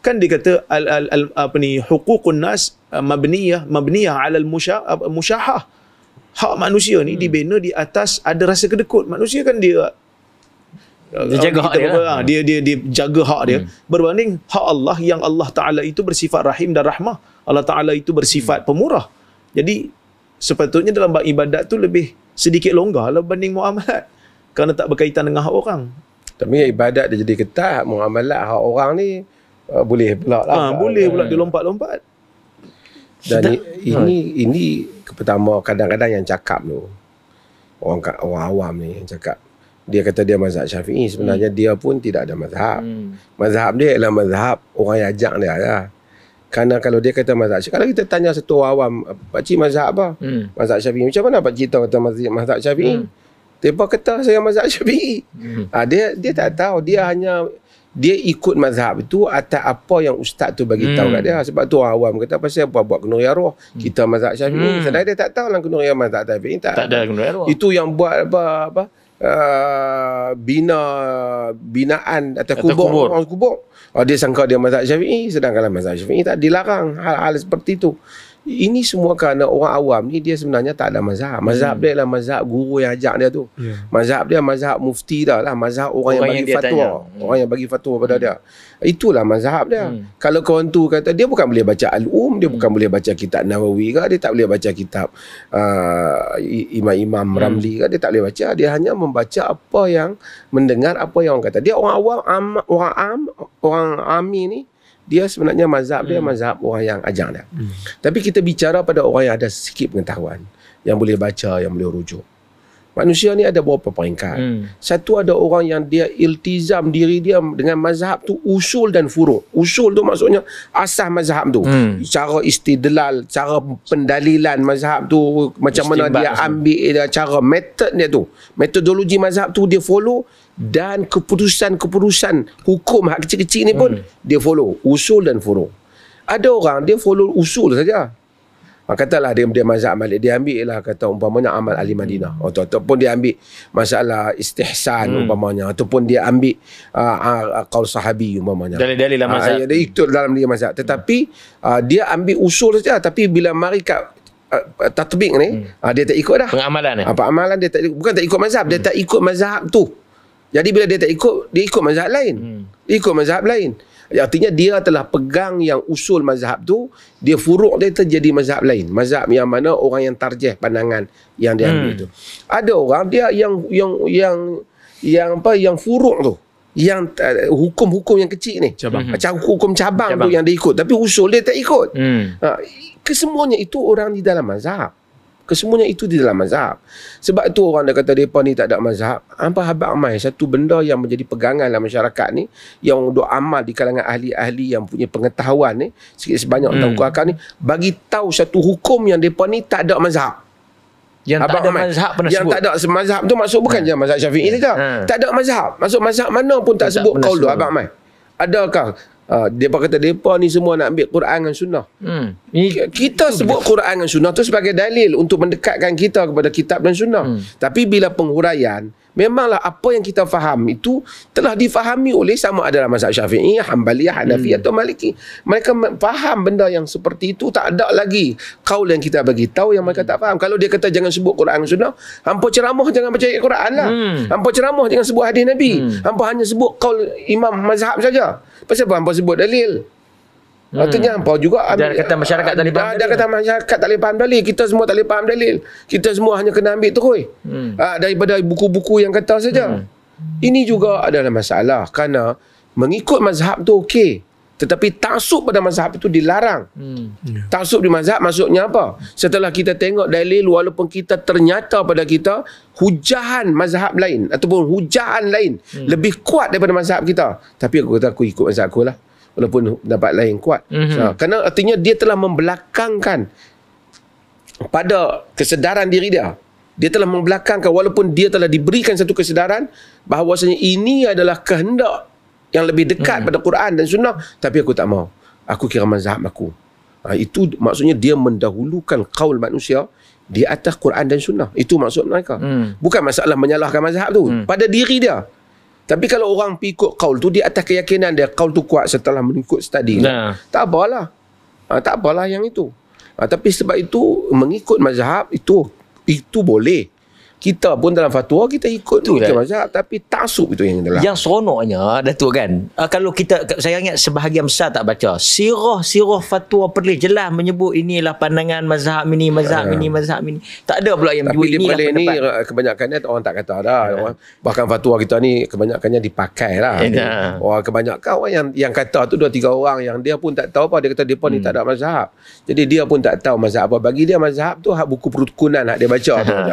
Kan dia kata al, al, al, apa ni hukukun nas uh, mabniyah mabniyah alal al musyahah. Hak manusia ni hmm. dibina di atas ada rasa kedekut. Manusia kan dia dia jaga hak dia, lah. dia dia dia jaga hak dia hmm. berbanding hak Allah yang Allah taala itu bersifat rahim dan rahmah Allah taala itu bersifat hmm. pemurah jadi sepatutnya dalam bab ibadat tu lebih sedikit longgar lah berbanding muamalat kerana tak berkaitan dengan hak orang tapi ibadat dia jadi ketat muamalat hak orang ni uh, boleh pula lah ah, boleh pula dia hmm. lompat-lompat dan Sedap. ini ha. ini pertama kadang-kadang yang cakap tu orang orang awam ni yang cakap dia kata dia mazhab syafi'i hmm. sebenarnya hmm. dia pun tidak ada mazhab hmm. mazhab dia ialah mazhab orang yang ajak dia lah kerana kalau dia kata mazhab syafi'i kalau kita tanya satu awam pakcik mazhab apa hmm. mazhab syafi'i macam mana pakcik tahu kata mazhab syafi'i mereka hmm. kata saya mazhab syafi'i hmm. ha, dia, dia tak tahu dia hmm. hanya dia ikut mazhab itu atas apa yang ustaz tu bagi tahu hmm. kat dia sebab tu awam kata pasal apa buat kenduri ya arwah hmm. kita mazhab syafi'i hmm. sedangkan dia tak tahu lah kenduri ya arwah mazhab syafi'i tak, ada kenduri ya arwah itu yang buat apa apa Uh, bina binaan atau kubur, kubur. orang kubur. Oh, dia sangka dia mazhab Syafi'i sedangkan mazhab Syafi'i tak dilarang hal-hal seperti itu ini semua kerana orang awam ni dia sebenarnya tak ada mazhab. Mazhab hmm. dia lah mazhab guru yang ajak dia tu. Yeah. Mazhab dia mazhab mufti dah lah. Mazhab orang, orang yang bagi yang fatwa. Tanya. Hmm. Orang yang bagi fatwa pada hmm. dia. Itulah mazhab dia. Hmm. Kalau kawan tu kata dia bukan boleh baca al-um. Dia bukan hmm. boleh baca kitab Nawawi ke. Dia tak boleh baca kitab uh, imam-imam hmm. Ramli ke. Dia tak boleh baca. Dia hanya membaca apa yang mendengar apa yang orang kata. Dia orang awam, am, orang am, orang ami ni dia sebenarnya mazhab hmm. dia mazhab orang yang ajar dia. Hmm. Tapi kita bicara pada orang yang ada sikit pengetahuan, yang boleh baca, yang boleh rujuk. Manusia ni ada beberapa peringkat. Hmm. Satu ada orang yang dia iltizam diri dia dengan mazhab tu usul dan furuk. Usul tu maksudnya asas mazhab tu. Hmm. Cara istidlal, cara pendalilan mazhab tu, macam Istimbat mana dia ambil dia, cara method dia tu. Metodologi mazhab tu dia follow, dan keputusan-keputusan hukum hak kecil-kecil ni pun hmm. dia follow usul dan follow Ada orang dia follow usul saja. Ha, katalah dia dia mazhab Malik dia ambil lah kata umpamanya amal ahli Madinah hmm. atau, ataupun dia ambil masalah istihsan hmm. umpamanya ataupun dia ambil qaul ah, ah, ah, uh, sahabi umpamanya. Dalil-dalil lah Ha, dia itu dalam dia mazhab. Tetapi hmm. uh, dia ambil usul saja tapi bila mari kat tatbik ni hmm. dia tak ikut dah pengamalan ni apa amalan dia tak bukan tak ikut mazhab hmm. dia tak ikut mazhab tu jadi bila dia tak ikut, dia ikut mazhab lain. Hmm. Dia ikut mazhab lain. Artinya dia telah pegang yang usul mazhab tu, dia furuk dia terjadi mazhab lain. Mazhab yang mana orang yang tarjih pandangan yang dia hmm. ambil tu. Ada orang dia yang yang yang yang apa yang furuk tu yang uh, hukum-hukum yang kecil ni cabang. Hmm. Hmm. macam hukum cabang, cabang tu yang dia ikut tapi usul dia tak ikut. Hmm. Ha, kesemuanya itu orang di dalam mazhab. Hmm. Kesemuanya itu di dalam mazhab. Sebab tu orang dah kata mereka ni tak ada mazhab. Apa habak amai? Satu benda yang menjadi pegangan dalam masyarakat ni. Yang duk amal di kalangan ahli-ahli yang punya pengetahuan ni. Sikit sebanyak hmm. tahu kakak ni. Bagi tahu satu hukum yang mereka ni tak ada mazhab. Yang Abang tak ada Ahmad. mazhab pernah yang sebut. Yang tak ada mazhab tu maksud bukan ha. je mazhab syafi'i ha. saja. Ha. Tak ada mazhab. Maksud mazhab mana pun tak, tak sebut kau tu Abang Mai. Adakah Ah, dia pakai kata depa ni semua nak ambil Quran dan sunnah. Hmm. Ini, kita itu sebut betul. Quran dan sunnah tu sebagai dalil untuk mendekatkan kita kepada kitab dan sunnah. Hmm. Tapi bila penghuraian, Memanglah apa yang kita faham itu telah difahami oleh sama adalah mazhab Syafi'i, Hambali, Hanafi hmm. atau Maliki. Mereka faham benda yang seperti itu tak ada lagi kaul yang kita bagi tahu yang mereka tak faham. Kalau dia kata jangan sebut Quran dan Sunnah, hampa ceramah jangan baca ayat Quran lah. Hmm. Hampa ceramah jangan sebut hadis Nabi. Hmm. Hampa hanya sebut kaul imam mazhab saja. Pasal apa hampa sebut dalil? Lepas hmm. tu nyampau juga ambil, Dan kata masyarakat tak boleh faham dalil kata masyarakat tak boleh faham dalil Kita semua tak boleh faham dalil Kita semua hanya kena ambil terus hmm. ha, Daripada buku-buku yang kata saja hmm. Ini juga adalah masalah Kerana Mengikut mazhab tu okey tetapi taksub pada mazhab itu dilarang. Hmm. Ya. Taksub di mazhab maksudnya apa? Setelah kita tengok dalil walaupun kita ternyata pada kita hujahan mazhab lain ataupun hujahan lain hmm. lebih kuat daripada mazhab kita. Tapi aku kata aku ikut mazhab aku lah walaupun dapat lain kuat. Mm-hmm. Ha, kerana artinya dia telah membelakangkan pada kesedaran diri dia. Dia telah membelakangkan walaupun dia telah diberikan satu kesedaran bahawasanya ini adalah kehendak yang lebih dekat mm. pada Quran dan sunnah tapi aku tak mau. Aku kira mazhab aku. Ha, itu maksudnya dia mendahulukan kaul manusia di atas Quran dan sunnah. Itu maksud mereka. Mm. Bukan masalah menyalahkan mazhab tu. Mm. Pada diri dia. Tapi kalau orang pergi ikut kaul tu, di atas keyakinan dia, kaul tu kuat setelah mengikut study. Nah. Tak apalah. Ha, tak apalah yang itu. Ha, tapi sebab itu, mengikut mazhab itu, itu boleh kita pun dalam fatwa kita ikut tu lah. mazhab tapi tasuk itu yang dalam yang seronoknya tu kan uh, kalau kita saya ingat sebahagian besar tak baca sirah-sirah fatwa perlis jelas menyebut inilah pandangan mazhab ini mazhab ini ah. mazhab ini tak ada pula yang Tapi ini tapi ni kebanyakannya orang tak kata dah uh, orang, bahkan fatwa kita ni kebanyakannya dipakai lah uh, orang kebanyakan orang yang, yang kata tu dua tiga orang yang dia pun tak tahu apa dia kata dia pun hmm. tak ada mazhab jadi dia pun tak tahu mazhab apa bagi dia mazhab tu hak buku perutkunan hak dia baca tu tapi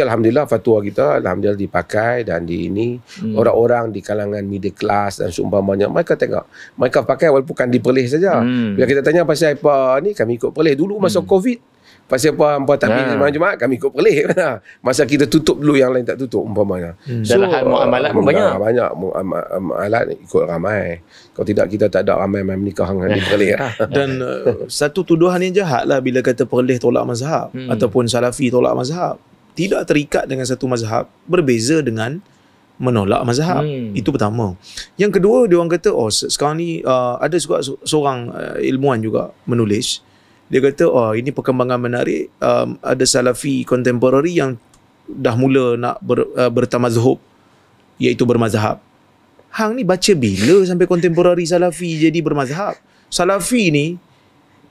alhamdulillah alhamdulillah fatwa kita alhamdulillah dipakai dan di ini hmm. orang-orang di kalangan middle class dan sumpah banyak mereka tengok mereka pakai walaupun kan di saja. Hmm. Bila kita tanya pasal apa ni kami ikut Perlis dulu masa hmm. Covid pasal apa hangpa tak pergi nah. Ya. jemaah kami ikut Perlis *laughs* masa kita tutup dulu yang lain tak tutup umpamanya. Hmm. So, dalam hal muamalat pun banyak. Banyak muamalat ikut ramai. Kalau tidak kita tak ada ramai main nikah hang di Perlis. *laughs* *laughs* dan uh, satu tuduhan yang jahat lah bila kata Perlis tolak mazhab hmm. ataupun Salafi tolak mazhab tidak terikat dengan satu mazhab berbeza dengan menolak mazhab hmm. itu pertama yang kedua dia orang kata oh sekarang ni uh, ada juga seorang uh, ilmuan juga menulis dia kata oh ini perkembangan menarik um, ada salafi kontemporari yang dah mula nak ber, uh, bertamazhub iaitu bermazhab hang ni baca bila sampai kontemporari salafi jadi bermazhab salafi ni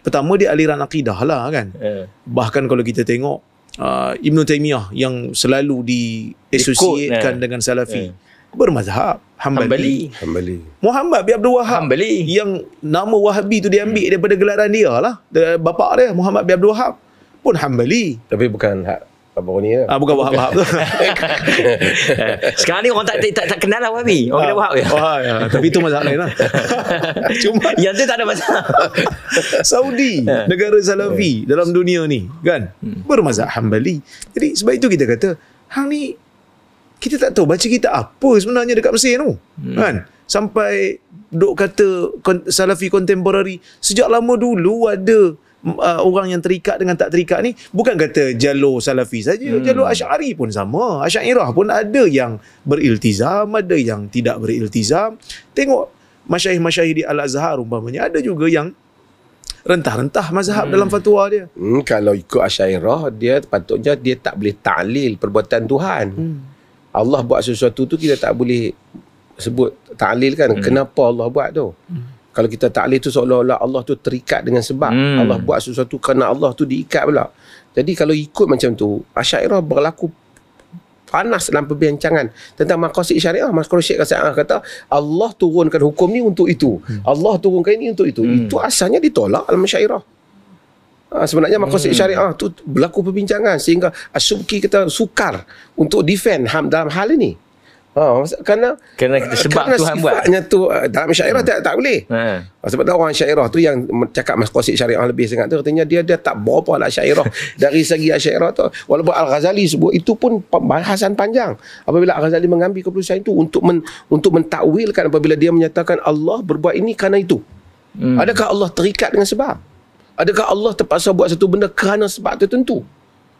pertama dia aliran akidah lah kan yeah. bahkan kalau kita tengok uh, Ibn Taymiyah yang selalu diasosiatkan nah. Eh. dengan Salafi yeah. bermazhab Hambali. Hambali. Hambali. Muhammad bin Abdul Wahab Hambali. yang nama Wahabi tu diambil hmm. daripada gelaran dia lah. Bapak dia Muhammad bin Abdul Wahab pun Hambali. Tapi bukan Wahab ni lah. Ah, bukan Wahab. Wahab. *laughs* Eh, sekarang ni orang tak, tak, tak kenal lah Wahab Orang kenal ah. Wahab je. Wahab, ya. Tapi tu masalah lain lah. *laughs* Cuma, Yang tu tak ada masalah. *laughs* Saudi, eh. negara Salafi eh. dalam dunia ni. Kan? Hmm. Bermazhab Hanbali. Jadi sebab itu kita kata, Hang ni, kita tak tahu baca kita apa sebenarnya dekat Mesir tu. Hmm. Kan? Sampai dok kata Salafi kontemporari, sejak lama dulu ada uh, orang yang terikat dengan tak terikat ni bukan kata jalur salafi saja hmm. jalur asy'ari pun sama asy'irah pun ada yang beriltizam ada yang tidak beriltizam tengok masyayikh-masyayikh di al-azhar umpamanya ada juga yang rentah-rentah mazhab hmm. dalam fatwa dia hmm, kalau ikut asy'irah dia patutnya dia tak boleh ta'lil perbuatan Tuhan hmm. Allah buat sesuatu tu kita tak boleh sebut ta'lil kan hmm. kenapa Allah buat tu hmm kalau kita ta'lil tu seolah-olah Allah tu terikat dengan sebab hmm. Allah buat sesuatu kerana Allah tu diikat pula jadi kalau ikut macam tu asyairah berlaku panas dalam perbincangan tentang maqasid syariah maqasid syariah kata Allah turunkan hukum ni untuk itu hmm. Allah turunkan ini untuk itu hmm. itu asalnya ditolak dalam syairah Ha, ah, sebenarnya maqasid hmm. syariah tu berlaku perbincangan sehingga Asyubki kita sukar untuk defend dalam hal ini. Ha, kerana kerana kita sebab kerana Tuhan buat. Sebabnya tu dalam eh, syairah hmm. tak tak boleh. Ha. Ah, sebab tu orang syairah tu yang cakap masqasid syariah lebih sangat tu katanya dia dia tak berapa lah syairah *laughs* dari segi syairah tu. Walaupun Al-Ghazali sebut itu pun pembahasan panjang. Apabila Al-Ghazali mengambil keputusan itu untuk men, untuk mentakwilkan apabila dia menyatakan Allah berbuat ini kerana itu. Hmm. Adakah Allah terikat dengan sebab? Adakah Allah terpaksa buat satu benda kerana sebab tertentu?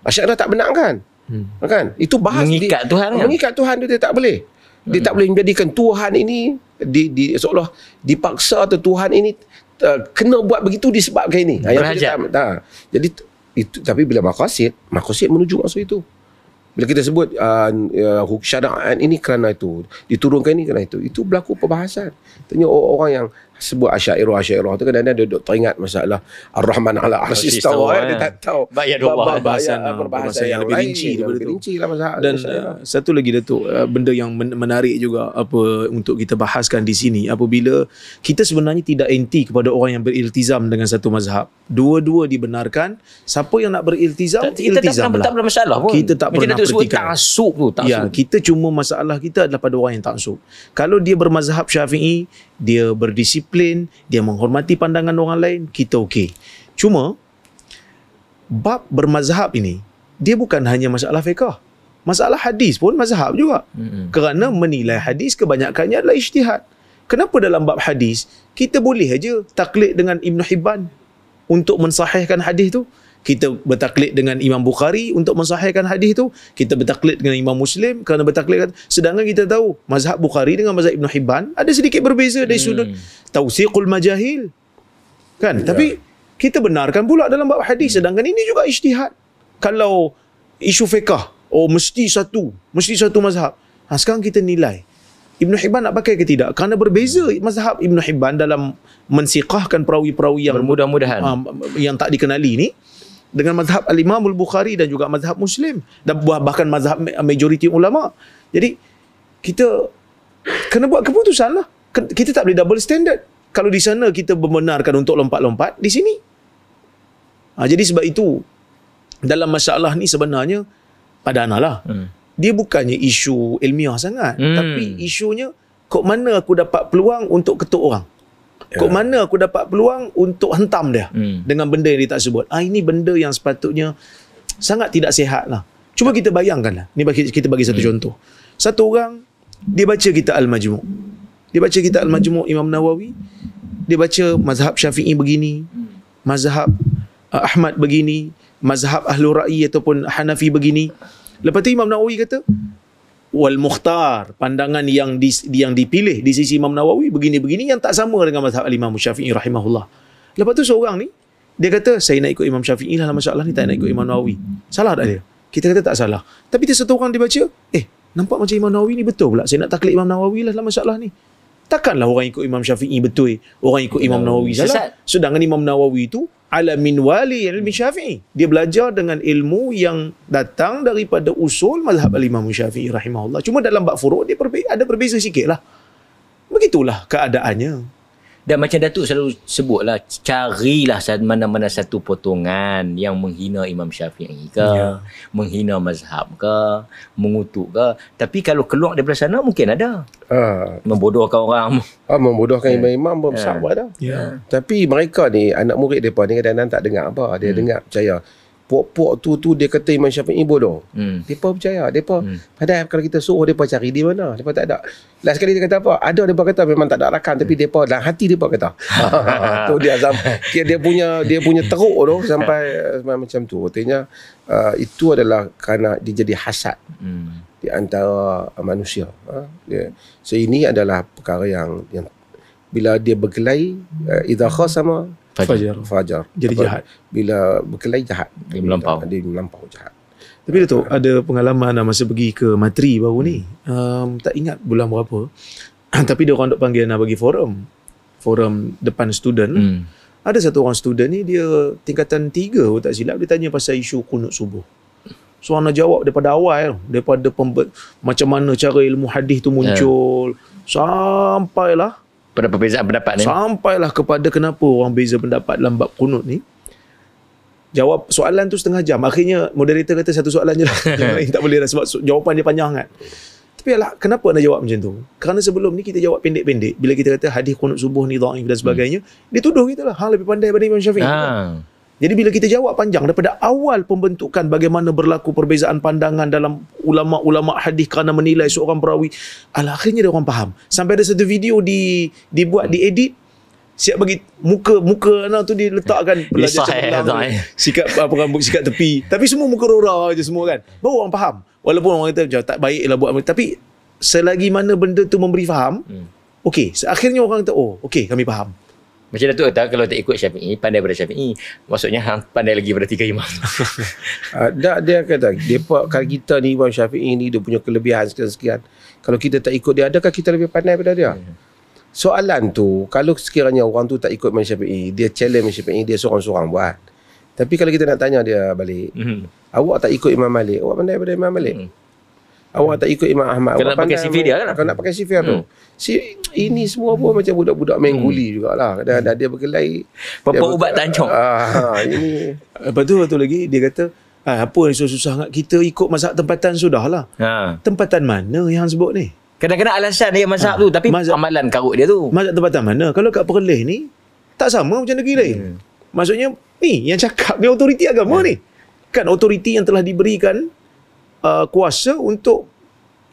Asyairah ah, tak benarkan. Hmm. Kan? Itu bahas mengikat di, Tuhan. Kan? Mengikat kan? Tuhan tu dia tak boleh. Dia hmm. tak boleh menjadikan Tuhan ini di di seolah dipaksa atau Tuhan ini uh, kena buat begitu disebabkan ini. Berhajat. Ha, tak, ha. Jadi itu tapi bila maqasid, maqasid menuju maksud itu. Bila kita sebut uh, eh, eh, uh, syara'an ini kerana itu, diturunkan ini kerana itu. Itu berlaku perbahasan. Tanya orang yang sebut asyairah asyairah tu kadang-kadang dia duduk teringat masalah Ar-Rahman ala arsy istawa ya. dia tak tahu eh, bahasa bahasa bahasa yang, bahasa yang lebih rinci lebih rinci lah masalah dan masalah. Eh, satu lagi Datuk eh, benda yang menarik juga apa untuk kita bahaskan di sini apabila kita sebenarnya tidak anti kepada orang yang beriltizam dengan satu mazhab dua-dua dibenarkan siapa yang nak beriltizam kita iltizam tak pernah masalah pun kita tak pernah Macam kita tak tu tak ya, kita cuma masalah kita adalah pada orang yang tak kalau dia bermazhab syafi'i dia berdisiplin disiplin, dia menghormati pandangan orang lain, kita okey. Cuma bab bermazhab ini, dia bukan hanya masalah fiqh. Masalah hadis pun mazhab juga. Mm-hmm. Kerana menilai hadis kebanyakannya adalah ijtihad. Kenapa dalam bab hadis kita boleh aja taklid dengan Ibn Hibban untuk mensahihkan hadis itu kita bertaklid dengan Imam Bukhari untuk mensahihkan hadis itu, kita bertaklid dengan Imam Muslim kerana bertaklid kan. sedangkan kita tahu mazhab Bukhari dengan mazhab Ibn Hibban ada sedikit berbeza dari hmm. sudut hmm. tausiqul majahil. Kan? Ya. Tapi kita benarkan pula dalam bab hadis hmm. sedangkan ini juga ijtihad. Kalau isu fiqh oh mesti satu, mesti satu mazhab. Ha, sekarang kita nilai Ibn Hibban nak pakai ke tidak? Kerana berbeza mazhab Ibn Hibban dalam mensiqahkan perawi-perawi yang mudah-mudahan uh, ha, yang tak dikenali ni dengan mazhab al-Imamul Bukhari dan juga mazhab Muslim dan bahkan mazhab majoriti ulama. Jadi kita kena buat keputusan lah. Kita tak boleh double standard. Kalau di sana kita membenarkan untuk lompat-lompat, di sini. Ha, jadi sebab itu, dalam masalah ni sebenarnya, pada padanalah. lah. Hmm. Dia bukannya isu ilmiah sangat. Hmm. Tapi isunya, kok mana aku dapat peluang untuk ketuk orang yeah. kok ya. mana aku dapat peluang untuk hentam dia hmm. dengan benda yang dia tak sebut ah ini benda yang sepatutnya sangat tidak sihat lah cuba kita bayangkan lah ni kita bagi satu hmm. contoh satu orang dia baca kita Al-Majmuk dia baca kita Al-Majmuk Imam Nawawi dia baca mazhab Syafi'i begini mazhab ah, Ahmad begini mazhab Ahlul Ra'i ataupun Hanafi begini lepas tu Imam Nawawi kata wal mukhtar pandangan yang di, yang dipilih di sisi Imam Nawawi begini-begini yang tak sama dengan mazhab Imam Syafi'i rahimahullah. Lepas tu seorang ni dia kata saya nak ikut Imam Syafi'i lah masalah ni tak nak ikut Imam Nawawi. Salah tak dia? Kita kata tak salah. Tapi dia satu orang dia baca, eh nampak macam Imam Nawawi ni betul pula. Saya nak taklid Imam Nawawi lah dalam masalah ni. Takkanlah orang ikut Imam Syafi'i betul, orang ikut Imam Nawawi salah. Sedangkan Imam Nawawi itu ala min wali ilmi syafi'i. Dia belajar dengan ilmu yang datang daripada usul mazhab al-imam syafi'i rahimahullah. Cuma dalam bab dia ada berbeza sikit lah. Begitulah keadaannya. Dan macam Datuk selalu sebutlah, carilah mana-mana satu potongan yang menghina Imam Syafi'i ke, ya. menghina mazhab ke, mengutuk ke. Tapi kalau keluar daripada sana, mungkin ada. Ha. Membodohkan orang. Ha, membodohkan ya. imam-imam pun ha. Ya. sahabat dah. Ya. Tapi mereka ni, anak murid mereka ni kadang-kadang tak dengar apa. Dia hmm. dengar, percaya puak-puak tu tu dia kata Imam Syafi'i bodoh. Hmm. Depa percaya, depa hmm. padahal kalau kita suruh depa cari di mana, depa tak ada. Last kali dia kata apa? Ada depa kata memang tak ada rakan tapi hmm. depa dalam hati depa kata. *laughs* *laughs* tu dia azam. Dia punya dia punya teruk tu sampai eh, macam tu. Artinya uh, itu adalah kerana dia jadi hasad. Hmm di antara eh, manusia. Ha? Yeah. So ini adalah perkara yang yang bila dia berkelahi, uh, idha khasama, Fajar. Fajar. Jadi Apa, jahat. Bila berkelahi jahat. Dia melampau. Dia melampau jahat. Tapi Dato' uh, ada pengalaman lah masa pergi ke Matri baru ni. Um, tak ingat bulan berapa. *clears throat* Tapi dia orang duk panggil nak bagi forum. Forum depan student. Hmm. Ada satu orang student ni dia tingkatan tiga kalau tak silap. Dia tanya pasal isu kunut subuh. So orang nak jawab daripada awal. Daripada pembe- macam mana cara ilmu hadis tu muncul. Yeah. Sampailah pada perbezaan pendapat ni. Sampailah kepada kenapa orang beza pendapat dalam bab kunut ni. Jawab soalan tu setengah jam. Akhirnya moderator kata satu soalan je lah. *laughs* tak boleh lah sebab jawapan dia panjang kan. Tapi alah, kenapa anda jawab macam tu? Kerana sebelum ni kita jawab pendek-pendek. Bila kita kata hadis kunut subuh ni da'if dan sebagainya. Hmm. Dia tuduh kita lah. hal lebih pandai daripada Imam Syafiq. Ah. Jadi bila kita jawab panjang daripada awal pembentukan bagaimana berlaku perbezaan pandangan dalam ulama-ulama hadis kerana menilai seorang perawi, akhirnya dia orang faham. Sampai ada satu video di dibuat, diedit Siap bagi muka muka ana tu diletakkan *laughs* belajar cepat eh, sikat apa rambut sikap tepi tapi semua muka rora aja semua kan baru orang faham walaupun orang kata macam tak baiklah buat tapi selagi mana benda tu memberi faham hmm. okey akhirnya orang kata oh okey kami faham macam Datuk tak kalau tak ikut Syafi'i, pandai pada Syafi'i. Maksudnya hang pandai lagi pada tiga imam. uh, *laughs* dia kata, depa kalau kita ni Imam Syafi'i ni dia punya kelebihan sekian-sekian. Kalau kita tak ikut dia, adakah kita lebih pandai pada dia? Hmm. Soalan tu, kalau sekiranya orang tu tak ikut Imam Syafi'i, dia challenge Imam Syafi'i, dia seorang-seorang buat. Tapi kalau kita nak tanya dia balik, mm-hmm. awak tak ikut Imam Malik, awak pandai pada Imam Malik? Mm-hmm. Awak tak ikut Imam Ahmad. Lah. Kau nak pakai CV dia kan? Kau nak pakai CV hmm. tu. Si, ini semua pun macam budak-budak main hmm. guli hmm. jugalah. Dan, dan hmm. dia berkelai. Bapak ubat tancong. Ah, ah, ini. *laughs* Lepas tu, satu lagi dia kata, ah, apa yang susah-susah sangat? Kita ikut masak tempatan sudah lah. Ha. Tempatan mana yang sebut ni? Kadang-kadang alasan dia masak ha. Ah, tu. Tapi masak, amalan karut dia tu. Masak tempatan mana? Kalau kat Perleh ni, tak sama macam negeri lain. Hmm. Maksudnya, ni yang cakap ni otoriti agama ha. ni. Kan otoriti yang telah diberikan uh, kuasa untuk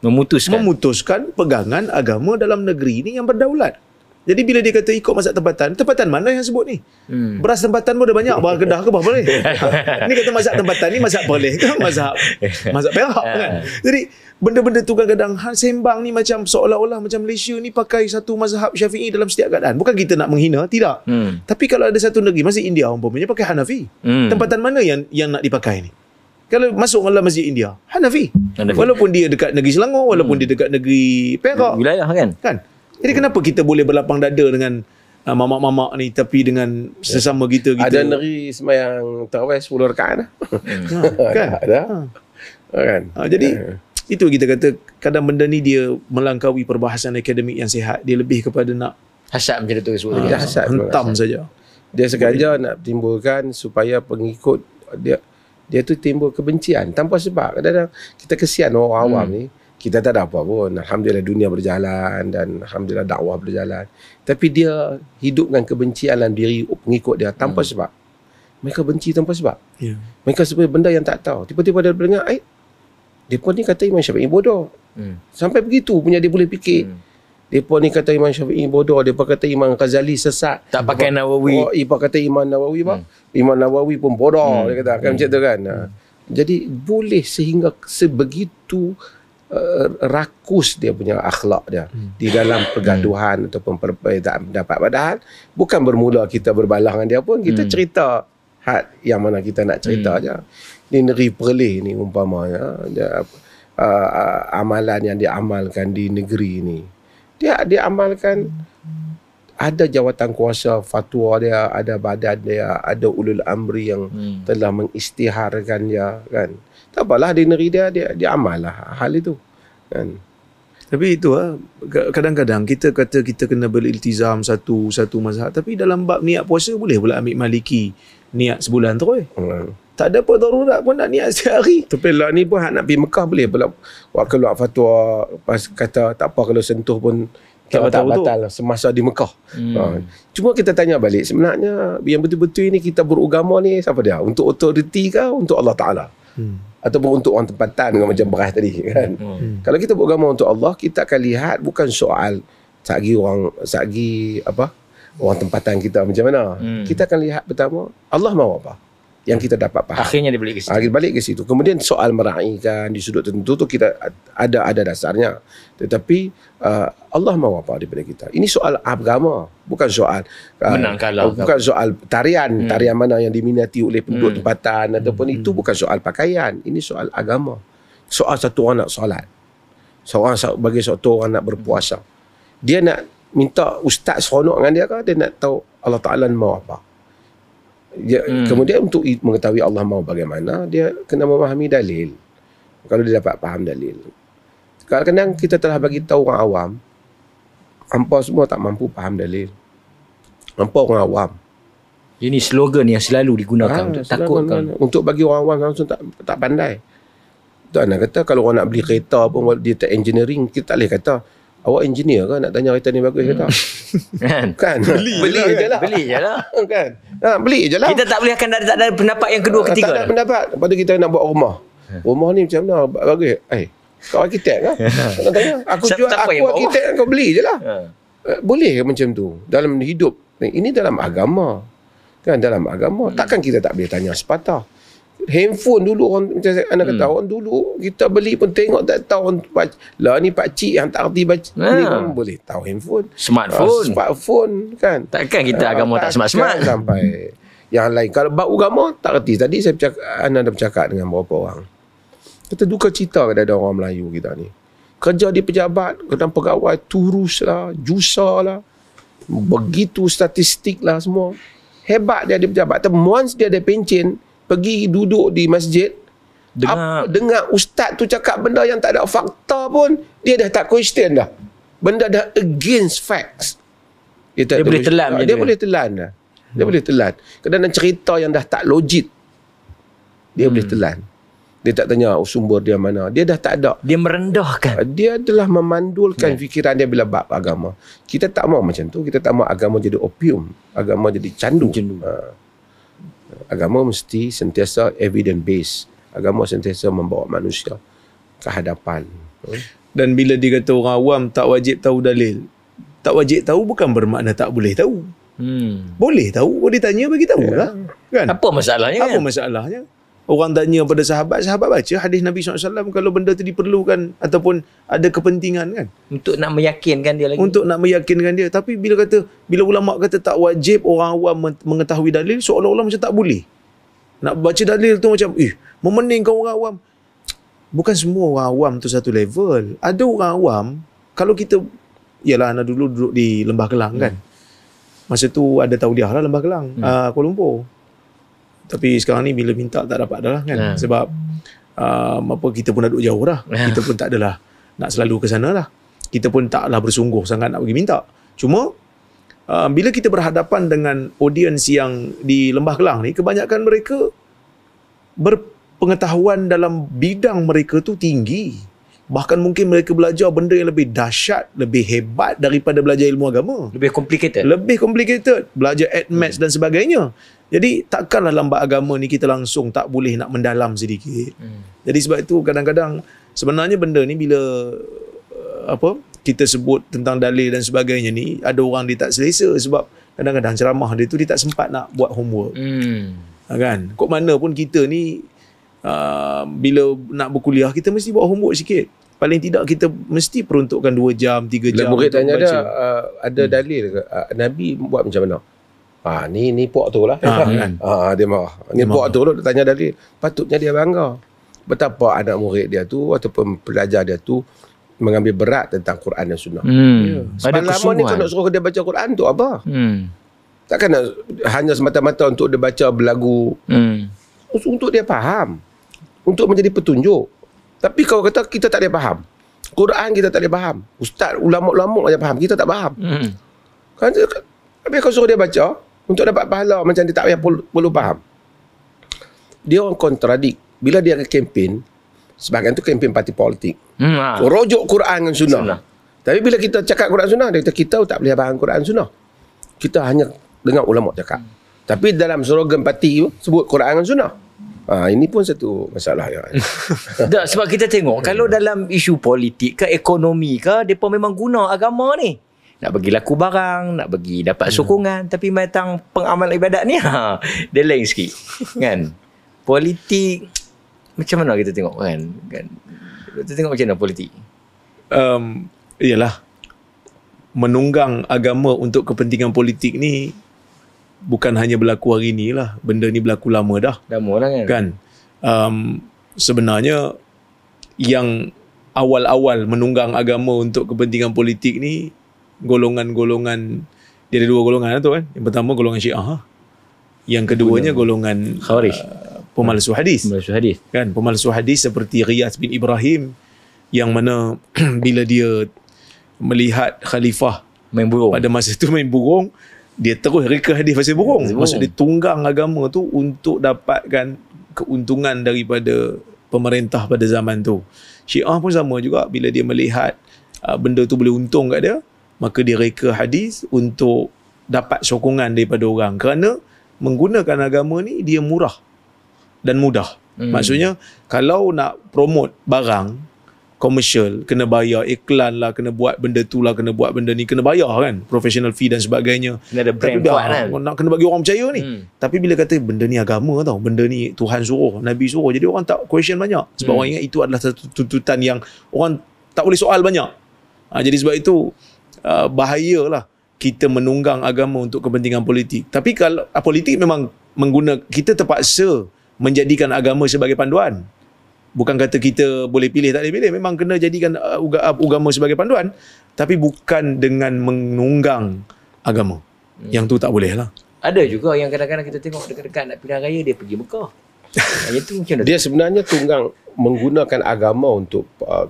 memutuskan. memutuskan pegangan agama dalam negeri ini yang berdaulat. Jadi bila dia kata ikut mazhab tempatan, tempatan mana yang sebut ni? Hmm. Beras tempatan pun dah banyak, bahan kedah ke bahan *laughs* ni? ni kata mazhab tempatan ni mazhab boleh ke? Mazhab, mazhab perak kan? Ah. Jadi benda-benda tu kadang-kadang sembang ni macam seolah-olah macam Malaysia ni pakai satu mazhab syafi'i dalam setiap keadaan. Bukan kita nak menghina, tidak. Hmm. Tapi kalau ada satu negeri, masih India umpamanya pakai Hanafi. Hmm. Tempatan mana yang yang nak dipakai ni? kalau masuk dalam masjid India Hanafi. Hanafi walaupun dia dekat negeri Selangor walaupun hmm. dia dekat negeri Perak wilayah kan kan jadi kenapa kita boleh berlapang dada dengan uh, mamak-mamak ni tapi dengan ya. sesama kita gitu ada negeri sembahyang tarawih 10 rakaat kan, *laughs* kan? ada ha. ha. kan ha, jadi ya. itu kita kata kadang benda ni dia melangkaui perbahasan akademik yang sihat dia lebih kepada nak hasad macam tu sebut ha, tadi hasad hentam saja dia sengaja nak timbulkan supaya pengikut dia dia tu timbul kebencian tanpa sebab kadang-kadang kita kesian orang oh, hmm. awam ni kita tak ada apa pun alhamdulillah dunia berjalan dan alhamdulillah dakwah berjalan tapi dia hidup dengan kebencian dalam diri pengikut dia tanpa hmm. sebab mereka benci tanpa sebab yeah. mereka sebab benda yang tak tahu tiba-tiba dia berdengar eh depa ni kata Imam Syafi'i bodoh hmm. sampai begitu punya dia boleh fikir hmm. Depa ni kata Imam Syafi'i bodoh, depa kata Imam Ghazali sesat. Tak pakai Nawawi. Oh, ipa kata Imam Nawawi, hmm. Imam Nawawi pun bodoh hmm. dia kata kan hmm. macam tu kan. Ha. Jadi boleh sehingga sebegitu uh, rakus dia punya akhlak dia hmm. di dalam pergaduhan hmm. ataupun perbezaan eh, pendapat padahal bukan bermula kita berbalah dengan dia pun kita hmm. cerita had yang mana kita nak cerita hmm. aja. Di negeri Perlis ni umpamanya dia uh, uh, amalan yang diamalkan di negeri ni dia diamalkan hmm ada jawatan kuasa fatwa dia ada badan dia ada ulul amri yang hmm. telah mengistiharkan dia kan tak apalah di negeri dia dia, dia amal lah hal itu kan tapi itu ah kadang-kadang kita kata kita kena beriltizam satu satu mazhab tapi dalam bab niat puasa boleh pula ambil maliki niat sebulan tu eh. Hmm. Tak ada apa darurat pun nak niat setiap hari. Tapi lah ni pun nak pergi Mekah boleh pula. Waktu keluar fatwa pas kata tak apa kalau sentuh pun tak batal, tak batal lah semasa di Mekah. Hmm. Ha. Cuma kita tanya balik sebenarnya yang betul-betul ini kita beragama ni siapa dia? Untuk otoriti ke untuk Allah Taala? Hmm. Ataupun untuk orang tempatan hmm. macam beras tadi *laughs* kan. Hmm. hmm. Kalau kita beragama untuk Allah, kita akan lihat bukan soal sagi orang sagi apa? Orang tempatan kita macam mana? Hmm. Kita akan lihat pertama Allah mahu apa? Hmm yang kita dapat faham. Akhirnya dibalik ke situ. Akhirnya balik ke situ. Kemudian soal meraihkan di sudut tertentu tu kita ada ada dasarnya. Tetapi uh, Allah mahu apa daripada kita. Ini soal agama, bukan soal uh, menang kalah. Bukan soal tarian, hmm. tarian mana yang diminati oleh penduduk hmm. tempatan ataupun hmm. itu bukan soal pakaian. Ini soal agama. Soal satu orang nak solat. Seorang bagi satu orang nak berpuasa. Dia nak minta ustaz seronok dengan dia ke? Dia nak tahu Allah Ta'ala mahu apa. Hmm. Dia, hmm. Kemudian untuk mengetahui Allah mahu bagaimana, dia kena memahami dalil. Kalau dia dapat faham dalil. Kadang-kadang kita telah bagi tahu orang awam, hampa semua tak mampu faham dalil. Hampa orang awam. Ini slogan yang selalu digunakan. Ha, ah, untuk takut kan. Untuk bagi orang awam langsung tak, tak pandai. Tuan nak kata kalau orang nak beli kereta pun dia tak engineering, kita tak boleh kata Awak engineer kan nak tanya kereta ni bagus hmm. ke tak? *laughs* Kan? kan. Beli, beli lah, je kan? lah. Beli je lah. *laughs* kan. Nah ha, beli je lah. Kita tak boleh akan ada, tak ada pendapat yang kedua ha, ketiga. Tak ada lah. pendapat. Lepas tu kita nak buat rumah. Ha. Rumah ni macam mana? Bagus. Eh, kau arkitek *laughs* kan? nak tanya. Aku Siapa jual, aku arkitek kau beli je lah. Eh, boleh ke macam tu? Dalam hidup. Eh, ini dalam agama. Kan dalam agama. Hmm. Takkan kita tak boleh tanya sepatah handphone dulu orang macam saya anak kata hmm. orang dulu kita beli pun tengok tak tahu pak lah ni pak cik yang tak arti baca ha. ni pun boleh tahu handphone smartphone uh, smartphone kan takkan kita uh, agama tak, tak smart smart sampai yang lain kalau bab agama tak arti tadi saya bercakap anak dah bercakap dengan beberapa orang Kita duka cita ada orang Melayu kita ni kerja di pejabat kadang pegawai turus lah jusa lah begitu statistik lah semua hebat dia di pejabat tapi once dia ada pencen pergi duduk di masjid dengar ap, dengar ustaz tu cakap benda yang tak ada fakta pun dia dah tak question dah benda dah against facts dia, tak dia boleh telan ah, dia, dia boleh telan dah dia hmm. boleh telan kadang-kadang cerita yang dah tak logik dia hmm. boleh telan dia tak tanya oh, sumber dia mana dia dah tak ada dia merendahkan ah, dia telah memandulkan hmm. fikiran dia bila bab agama kita tak mau macam tu kita tak mau agama jadi opium agama jadi candu candu ha agama mesti sentiasa evidence based agama sentiasa membawa manusia ke hadapan hmm? dan bila dikata orang awam tak wajib tahu dalil tak wajib tahu bukan bermakna tak boleh tahu hmm. boleh tahu boleh tanya bagi tahu yeah. lah kan apa masalahnya apa masalahnya orang tanya pada sahabat, sahabat baca hadis Nabi SAW kalau benda tu diperlukan ataupun ada kepentingan kan. Untuk nak meyakinkan dia lagi. Untuk nak meyakinkan dia. Tapi bila kata, bila ulama' kata tak wajib orang awam mengetahui dalil, seolah-olah macam tak boleh. Nak baca dalil tu macam, eh, memeningkan orang awam. Bukan semua orang awam tu satu level. Ada orang awam, kalau kita, ialah anak dulu duduk di Lembah Kelang kan? hmm. kan. Masa tu ada tauliah lah Lembah Kelang, hmm. uh, Kuala Lumpur tapi sekarang ni bila minta tak dapat dah lah kan ha. sebab um, apa kita pun dah duduk jauh dah ha. kita pun tak adalah nak selalu ke sana lah kita pun taklah bersungguh sangat nak pergi minta cuma um, bila kita berhadapan dengan audiens yang di Lembah Kelang ni kebanyakan mereka berpengetahuan dalam bidang mereka tu tinggi bahkan mungkin mereka belajar benda yang lebih dahsyat lebih hebat daripada belajar ilmu agama lebih complicated lebih complicated belajar admats okay. Hmm. dan sebagainya jadi takkanlah lambat agama ni kita langsung tak boleh nak mendalam sedikit. Hmm. Jadi sebab itu kadang-kadang sebenarnya benda ni bila uh, apa kita sebut tentang dalil dan sebagainya ni ada orang dia tak selesa sebab kadang-kadang ceramah dia tu dia tak sempat nak buat homework. Hmm. Ha, kan? Kok mana pun kita ni uh, bila nak berkuliah kita mesti buat homework sikit. Paling tidak kita mesti peruntukkan 2 jam, 3 jam. Bila murid tanya dia uh, ada hmm. dalil ke? Uh, Nabi buat macam mana? Ha, ni ni puak tu lah. Ha, ha, kan? ha, dia marah. Ni dia puak tu lah, dia tanya dari patutnya dia bangga. Betapa anak murid dia tu ataupun pelajar dia tu mengambil berat tentang Quran dan Sunnah. Hmm. Yeah. Sebab lama ni kau nak suruh dia baca Quran tu apa? Hmm. Takkan nak, hanya semata-mata untuk dia baca berlagu. Hmm. Untuk dia faham. Untuk menjadi petunjuk. Tapi kau kata kita tak ada faham. Quran kita tak ada faham. Ustaz ulama-ulama aja faham. Kita tak faham. Hmm. Kan, tapi kan? kau suruh dia baca, untuk dapat pahala macam dia tak payah perlu faham. Dia orang kontradik. Bila dia akan kempen, sebahagian tu kempen parti politik. Hmm, ha. Ah. Oh, Rojok Quran dan Sunnah. Sunnah. Tapi bila kita cakap Quran Sunnah, dia kata kita tak boleh faham Quran Sunnah. Kita hanya dengar ulama cakap. Hmm. Tapi dalam slogan parti tu, sebut Quran dan Sunnah. Ha, ini pun satu masalah. Ya. *laughs* tak, sebab kita tengok, kalau dalam isu politik ke ekonomi ke, mereka memang guna agama ni nak bagi laku barang, nak bagi dapat hmm. sokongan tapi matang pengamal ibadat ni *laughs* ha dia lain sikit kan. *laughs* Politik macam mana kita tengok kan? Kan. Kita tengok macam mana politik. Um iyalah menunggang agama untuk kepentingan politik ni bukan hanya berlaku hari ni lah. Benda ni berlaku lama dah. Lama lah kan. Kan. Um, sebenarnya yang awal-awal menunggang agama untuk kepentingan politik ni golongan-golongan dia ada dua golongan lah tu kan. Yang pertama golongan Syiah. Yang keduanya golongan Khawarij. Uh, pemalsu ah, hadis. Pemalsu hadis. Kan pemalsu hadis seperti Riyas bin Ibrahim yang mana *clears throat* bila dia melihat khalifah main burung. Pada masa itu main burung, dia terus reka hadis pasal burung. burung. Maksud dia tunggang agama tu untuk dapatkan keuntungan daripada pemerintah pada zaman tu. Syiah pun sama juga bila dia melihat uh, benda tu boleh untung kat dia, maka dia reka hadis untuk dapat sokongan daripada orang kerana menggunakan agama ni dia murah dan mudah. Hmm. Maksudnya kalau nak promote barang komersial kena bayar iklan lah kena buat benda tu lah kena buat benda ni kena bayar kan professional fee dan sebagainya kena ada brand tapi biar, kuat kan? nak kena bagi orang percaya ni hmm. tapi bila kata benda ni agama tau benda ni Tuhan suruh Nabi suruh jadi orang tak question banyak sebab hmm. orang ingat itu adalah satu tuntutan yang orang tak boleh soal banyak ha, jadi sebab itu uh, bahayalah kita menunggang agama untuk kepentingan politik. Tapi kalau uh, politik memang menggunakan kita terpaksa menjadikan agama sebagai panduan. Bukan kata kita boleh pilih tak boleh pilih, memang kena jadikan uh, uh, agama sebagai panduan tapi bukan dengan menunggang agama. Hmm. Yang tu tak boleh lah. Ada juga yang kadang-kadang kita tengok dekat-dekat nak pilihan raya dia pergi Mekah. *laughs* Dia sebenarnya tunggang menggunakan agama untuk uh,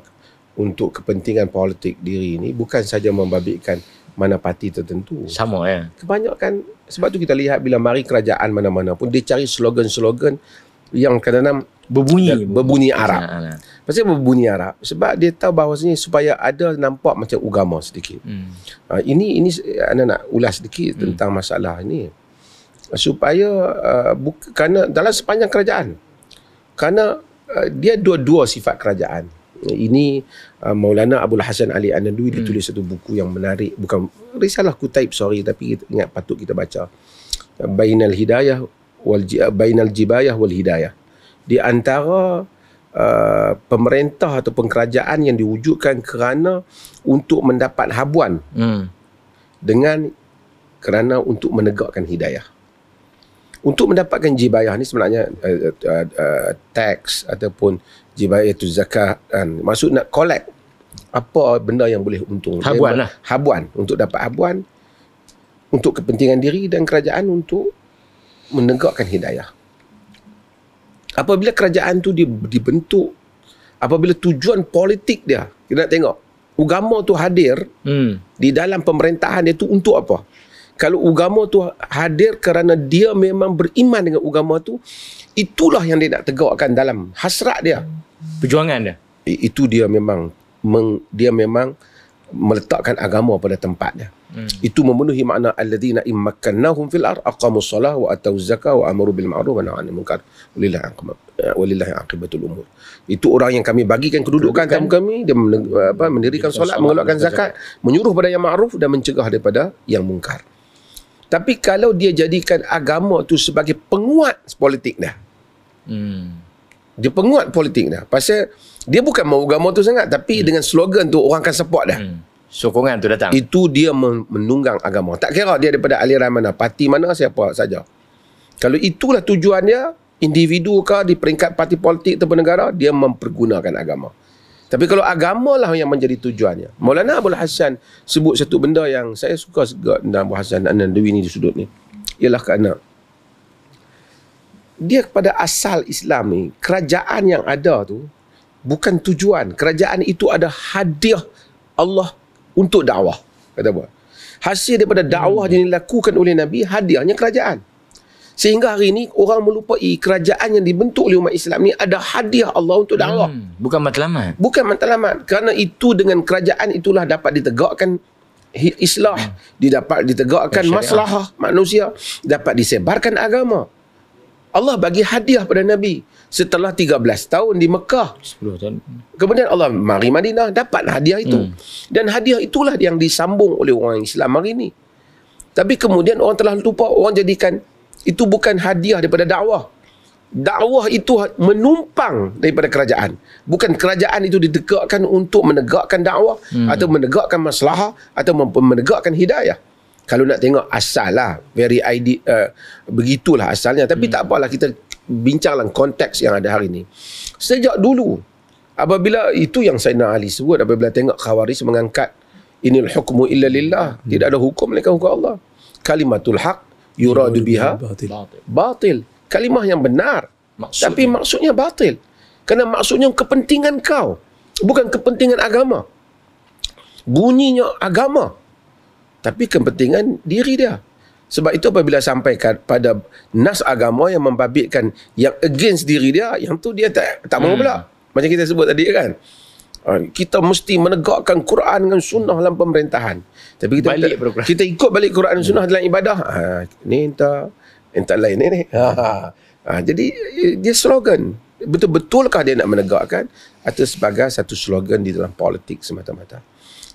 untuk kepentingan politik diri ini bukan saja membabitkan mana parti tertentu. Sama ya. Kebanyakan sebab tu kita lihat bila mari kerajaan mana-mana pun dia cari slogan-slogan yang kadang-kadang berbunyi berbunyi Arab. Pasal ya, ya. berbunyi Arab sebab dia tahu bahawasanya supaya ada nampak macam agama sedikit. Hmm. Ha, ini ini anda nak ulas sedikit hmm. tentang masalah ini supaya uh, kerana dalam sepanjang kerajaan kerana uh, dia dua-dua sifat kerajaan ini uh, Maulana Abdul Hasan Ali Anandui hmm. ditulis satu buku yang menarik bukan risalah kutip sorry tapi ingat patut kita baca uh, Bainal Hidayah wal uh, Bainal Jibayah wal Hidayah di antara uh, pemerintah atau pengkerajaan yang diwujudkan kerana untuk mendapat habuan hmm. dengan kerana untuk menegakkan hidayah untuk mendapatkan jibayah ni sebenarnya uh, uh, uh, tax ataupun jibayah itu zakat kan maksud nak collect apa benda yang boleh untung habuan lah habuan untuk dapat habuan untuk kepentingan diri dan kerajaan untuk menegakkan hidayah apabila kerajaan tu dibentuk apabila tujuan politik dia kita nak tengok agama tu hadir hmm. di dalam pemerintahan dia tu untuk apa kalau agama tu hadir kerana dia memang beriman dengan agama tu itulah yang dia nak tegakkan dalam hasrat dia perjuangan dia itu dia memang meng, dia memang meletakkan agama pada tempatnya hmm. itu memenuhi makna alladzina immakannahum fil ar aqamus salah wa atau zakah wa amaru bil ma'ruf wa nahanil munkar lillahi aqimat eh, walillahi aqibatul umur itu orang yang kami bagikan kedudukan tamu kami dia apa, mendirikan solat mengeluarkan zakat menyuruh pada yang ma'ruf dan mencegah daripada yang mungkar tapi kalau dia jadikan agama tu sebagai penguat politik dah. Hmm. Dia penguat politik dah. Pasal dia bukan mau agama tu sangat tapi hmm. dengan slogan tu orang akan support dah. Hmm. Sokongan tu datang. Itu dia menunggang agama. Tak kira dia daripada aliran mana, parti mana, siapa saja. Kalau itulah tujuannya individu ke di peringkat parti politik atau negara dia mempergunakan agama. Tapi kalau agamalah yang menjadi tujuannya. Maulana Abdul Hassan sebut satu benda yang saya suka sangat dalam Abdul Hassan An-Nandawi ni di sudut ni. Ialah kerana dia kepada asal Islam ni, kerajaan yang ada tu bukan tujuan. Kerajaan itu ada hadiah Allah untuk dakwah. Kata apa? Hasil daripada dakwah hmm. yang dilakukan oleh Nabi, hadiahnya kerajaan. Sehingga hari ini orang melupai kerajaan yang dibentuk oleh umat Islam ni ada hadiah Allah untuk dakwah. Hmm, bukan matlamat. Bukan matlamat. Kerana itu dengan kerajaan itulah dapat ditegakkan Islam, hmm. didapat ditegakkan masalah manusia, dapat disebarkan agama. Allah bagi hadiah pada Nabi setelah 13 tahun di Mekah. 10 tahun. Kemudian Allah mari Madinah dapat hadiah itu. Hmm. Dan hadiah itulah yang disambung oleh orang Islam hari ini. Tapi kemudian orang telah lupa, orang jadikan itu bukan hadiah daripada dakwah. Dakwah itu ha- menumpang daripada kerajaan. Bukan kerajaan itu ditegakkan untuk menegakkan dakwah hmm. atau menegakkan masalah atau menegakkan hidayah. Kalau nak tengok asal lah, very idea, uh, eh, begitulah asalnya. Tapi hmm. tak apalah kita bincanglah konteks yang ada hari ini. Sejak dulu, apabila itu yang Sayyidina Ali sebut, apabila tengok khawaris mengangkat, inil hukmu illa lillah, hmm. tidak ada hukum mereka hukum Allah. Kalimatul haq yuradu biha batil. batil. Kalimah yang benar. Maksudnya. Tapi maksudnya batil. Kerana maksudnya kepentingan kau. Bukan kepentingan agama. Bunyinya agama. Tapi kepentingan diri dia. Sebab itu apabila sampaikan pada nas agama yang membabitkan yang against diri dia, yang tu dia tak tak mau hmm. pula. Macam kita sebut tadi kan. Ha, kita mesti menegakkan Quran dengan sunnah dalam pemerintahan. Tapi kita balik kita, kita ikut balik Quran dan sunnah dalam ibadah. Ha ni entah entah lain ni. ni. Ha. ha jadi dia slogan. Betul-betulkah dia nak menegakkan atau sebagai satu slogan di dalam politik semata-mata?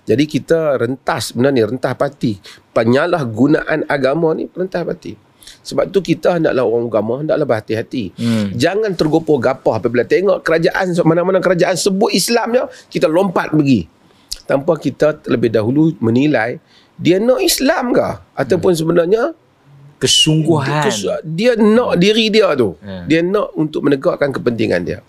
Jadi kita rentas benda ni, rentas parti. Penyalahgunaan agama ni rentah parti. Sebab tu kita hendaklah orang agama hendaklah berhati-hati. Hmm. Jangan tergopoh gapah apabila tengok kerajaan mana-mana kerajaan sebut Islamnya kita lompat pergi. Tanpa kita lebih dahulu menilai dia nak Islam ke ataupun hmm. sebenarnya kesungguhan dia, dia nak hmm. diri dia tu. Hmm. Dia nak untuk menegakkan kepentingan dia.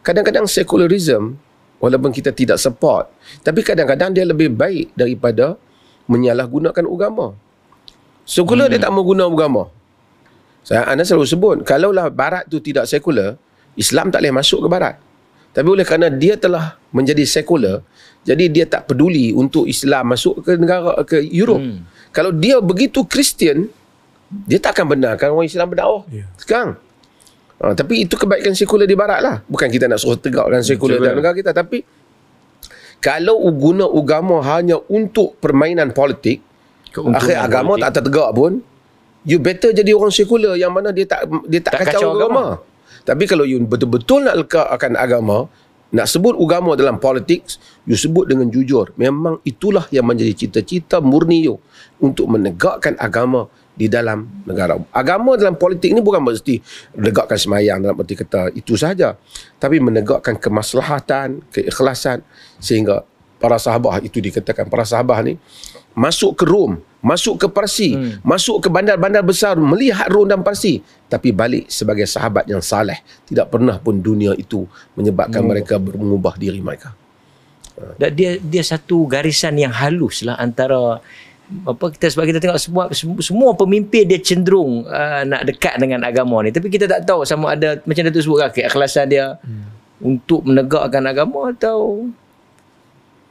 Kadang-kadang sekularisme walaupun kita tidak support tapi kadang-kadang dia lebih baik daripada menyalahgunakan agama. Sekular hmm. dia tak mau guna agama. Saya anda selalu sebut, kalaulah barat tu tidak sekular, Islam tak boleh masuk ke barat. Tapi oleh kerana dia telah menjadi sekular, jadi dia tak peduli untuk Islam masuk ke negara ke Europe. Hmm. Kalau dia begitu Kristian, dia tak akan benarkan orang Islam berdakwah. Yeah. Sekarang. Ha, tapi itu kebaikan sekular di barat lah. Bukan kita nak suruh tegakkan sekular dalam negara kita. Tapi kalau guna agama hanya untuk permainan politik, akhir agama politik. tak tertegak pun, you better jadi orang sekular yang mana dia tak dia tak, tak kacau, kacau agama. agama. Tapi kalau you betul-betul nak leka akan agama, nak sebut agama dalam politik, you sebut dengan jujur. Memang itulah yang menjadi cita-cita murni you untuk menegakkan agama di dalam negara. Agama dalam politik ni bukan mesti menegakkan semayang dalam arti kata itu saja. Tapi menegakkan kemaslahatan, keikhlasan sehingga para sahabah itu dikatakan para sahabah ni masuk ke Rom, masuk ke Parsi, hmm. masuk ke bandar-bandar besar melihat Rom dan Parsi, tapi balik sebagai sahabat yang saleh. Tidak pernah pun dunia itu menyebabkan hmm. mereka mengubah diri mereka. Ha. Dan dia dia satu garisan yang halus lah antara apa kita sebab kita tengok semua semua pemimpin dia cenderung uh, nak dekat dengan agama ni tapi kita tak tahu sama ada macam Datuk sebut kaki keikhlasan dia hmm. untuk menegakkan agama atau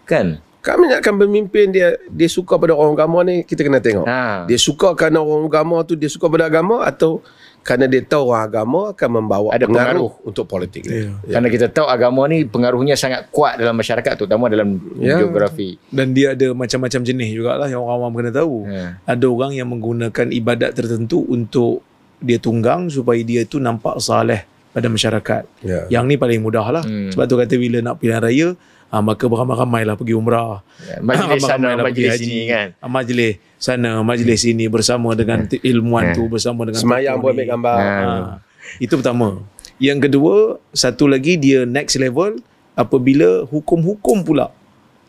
kan kami nak akan memimpin dia dia suka pada orang agama ni kita kena tengok. Ha. Dia suka kerana orang agama tu dia suka pada agama atau kerana dia tahu orang agama akan membawa Ada pengaruh, pengaruh untuk politik. Yeah. Yeah. Ya. Karena kita tahu agama ni pengaruhnya sangat kuat dalam masyarakat terutama dalam yeah. geografi. Dan dia ada macam-macam jenis jugalah yang orang awam kena tahu. Yeah. Ada orang yang menggunakan ibadat tertentu untuk dia tunggang supaya dia tu nampak saleh pada masyarakat. Yeah. Yang ni paling mudahlah. Hmm. Sebab tu kata bila nak pilihan raya uh, maka beramai-ramailah pergi umrah. Ya, ah, kan? ah, majlis sana, majlis pergi sini haji. kan. Majlis sana, majlis hmm. sini bersama dengan hmm. ilmuan hmm. tu, ya. bersama dengan Semayang buat ambil gambar. Hmm. Ha. Itu pertama. Yang kedua, satu lagi dia next level apabila hukum-hukum pula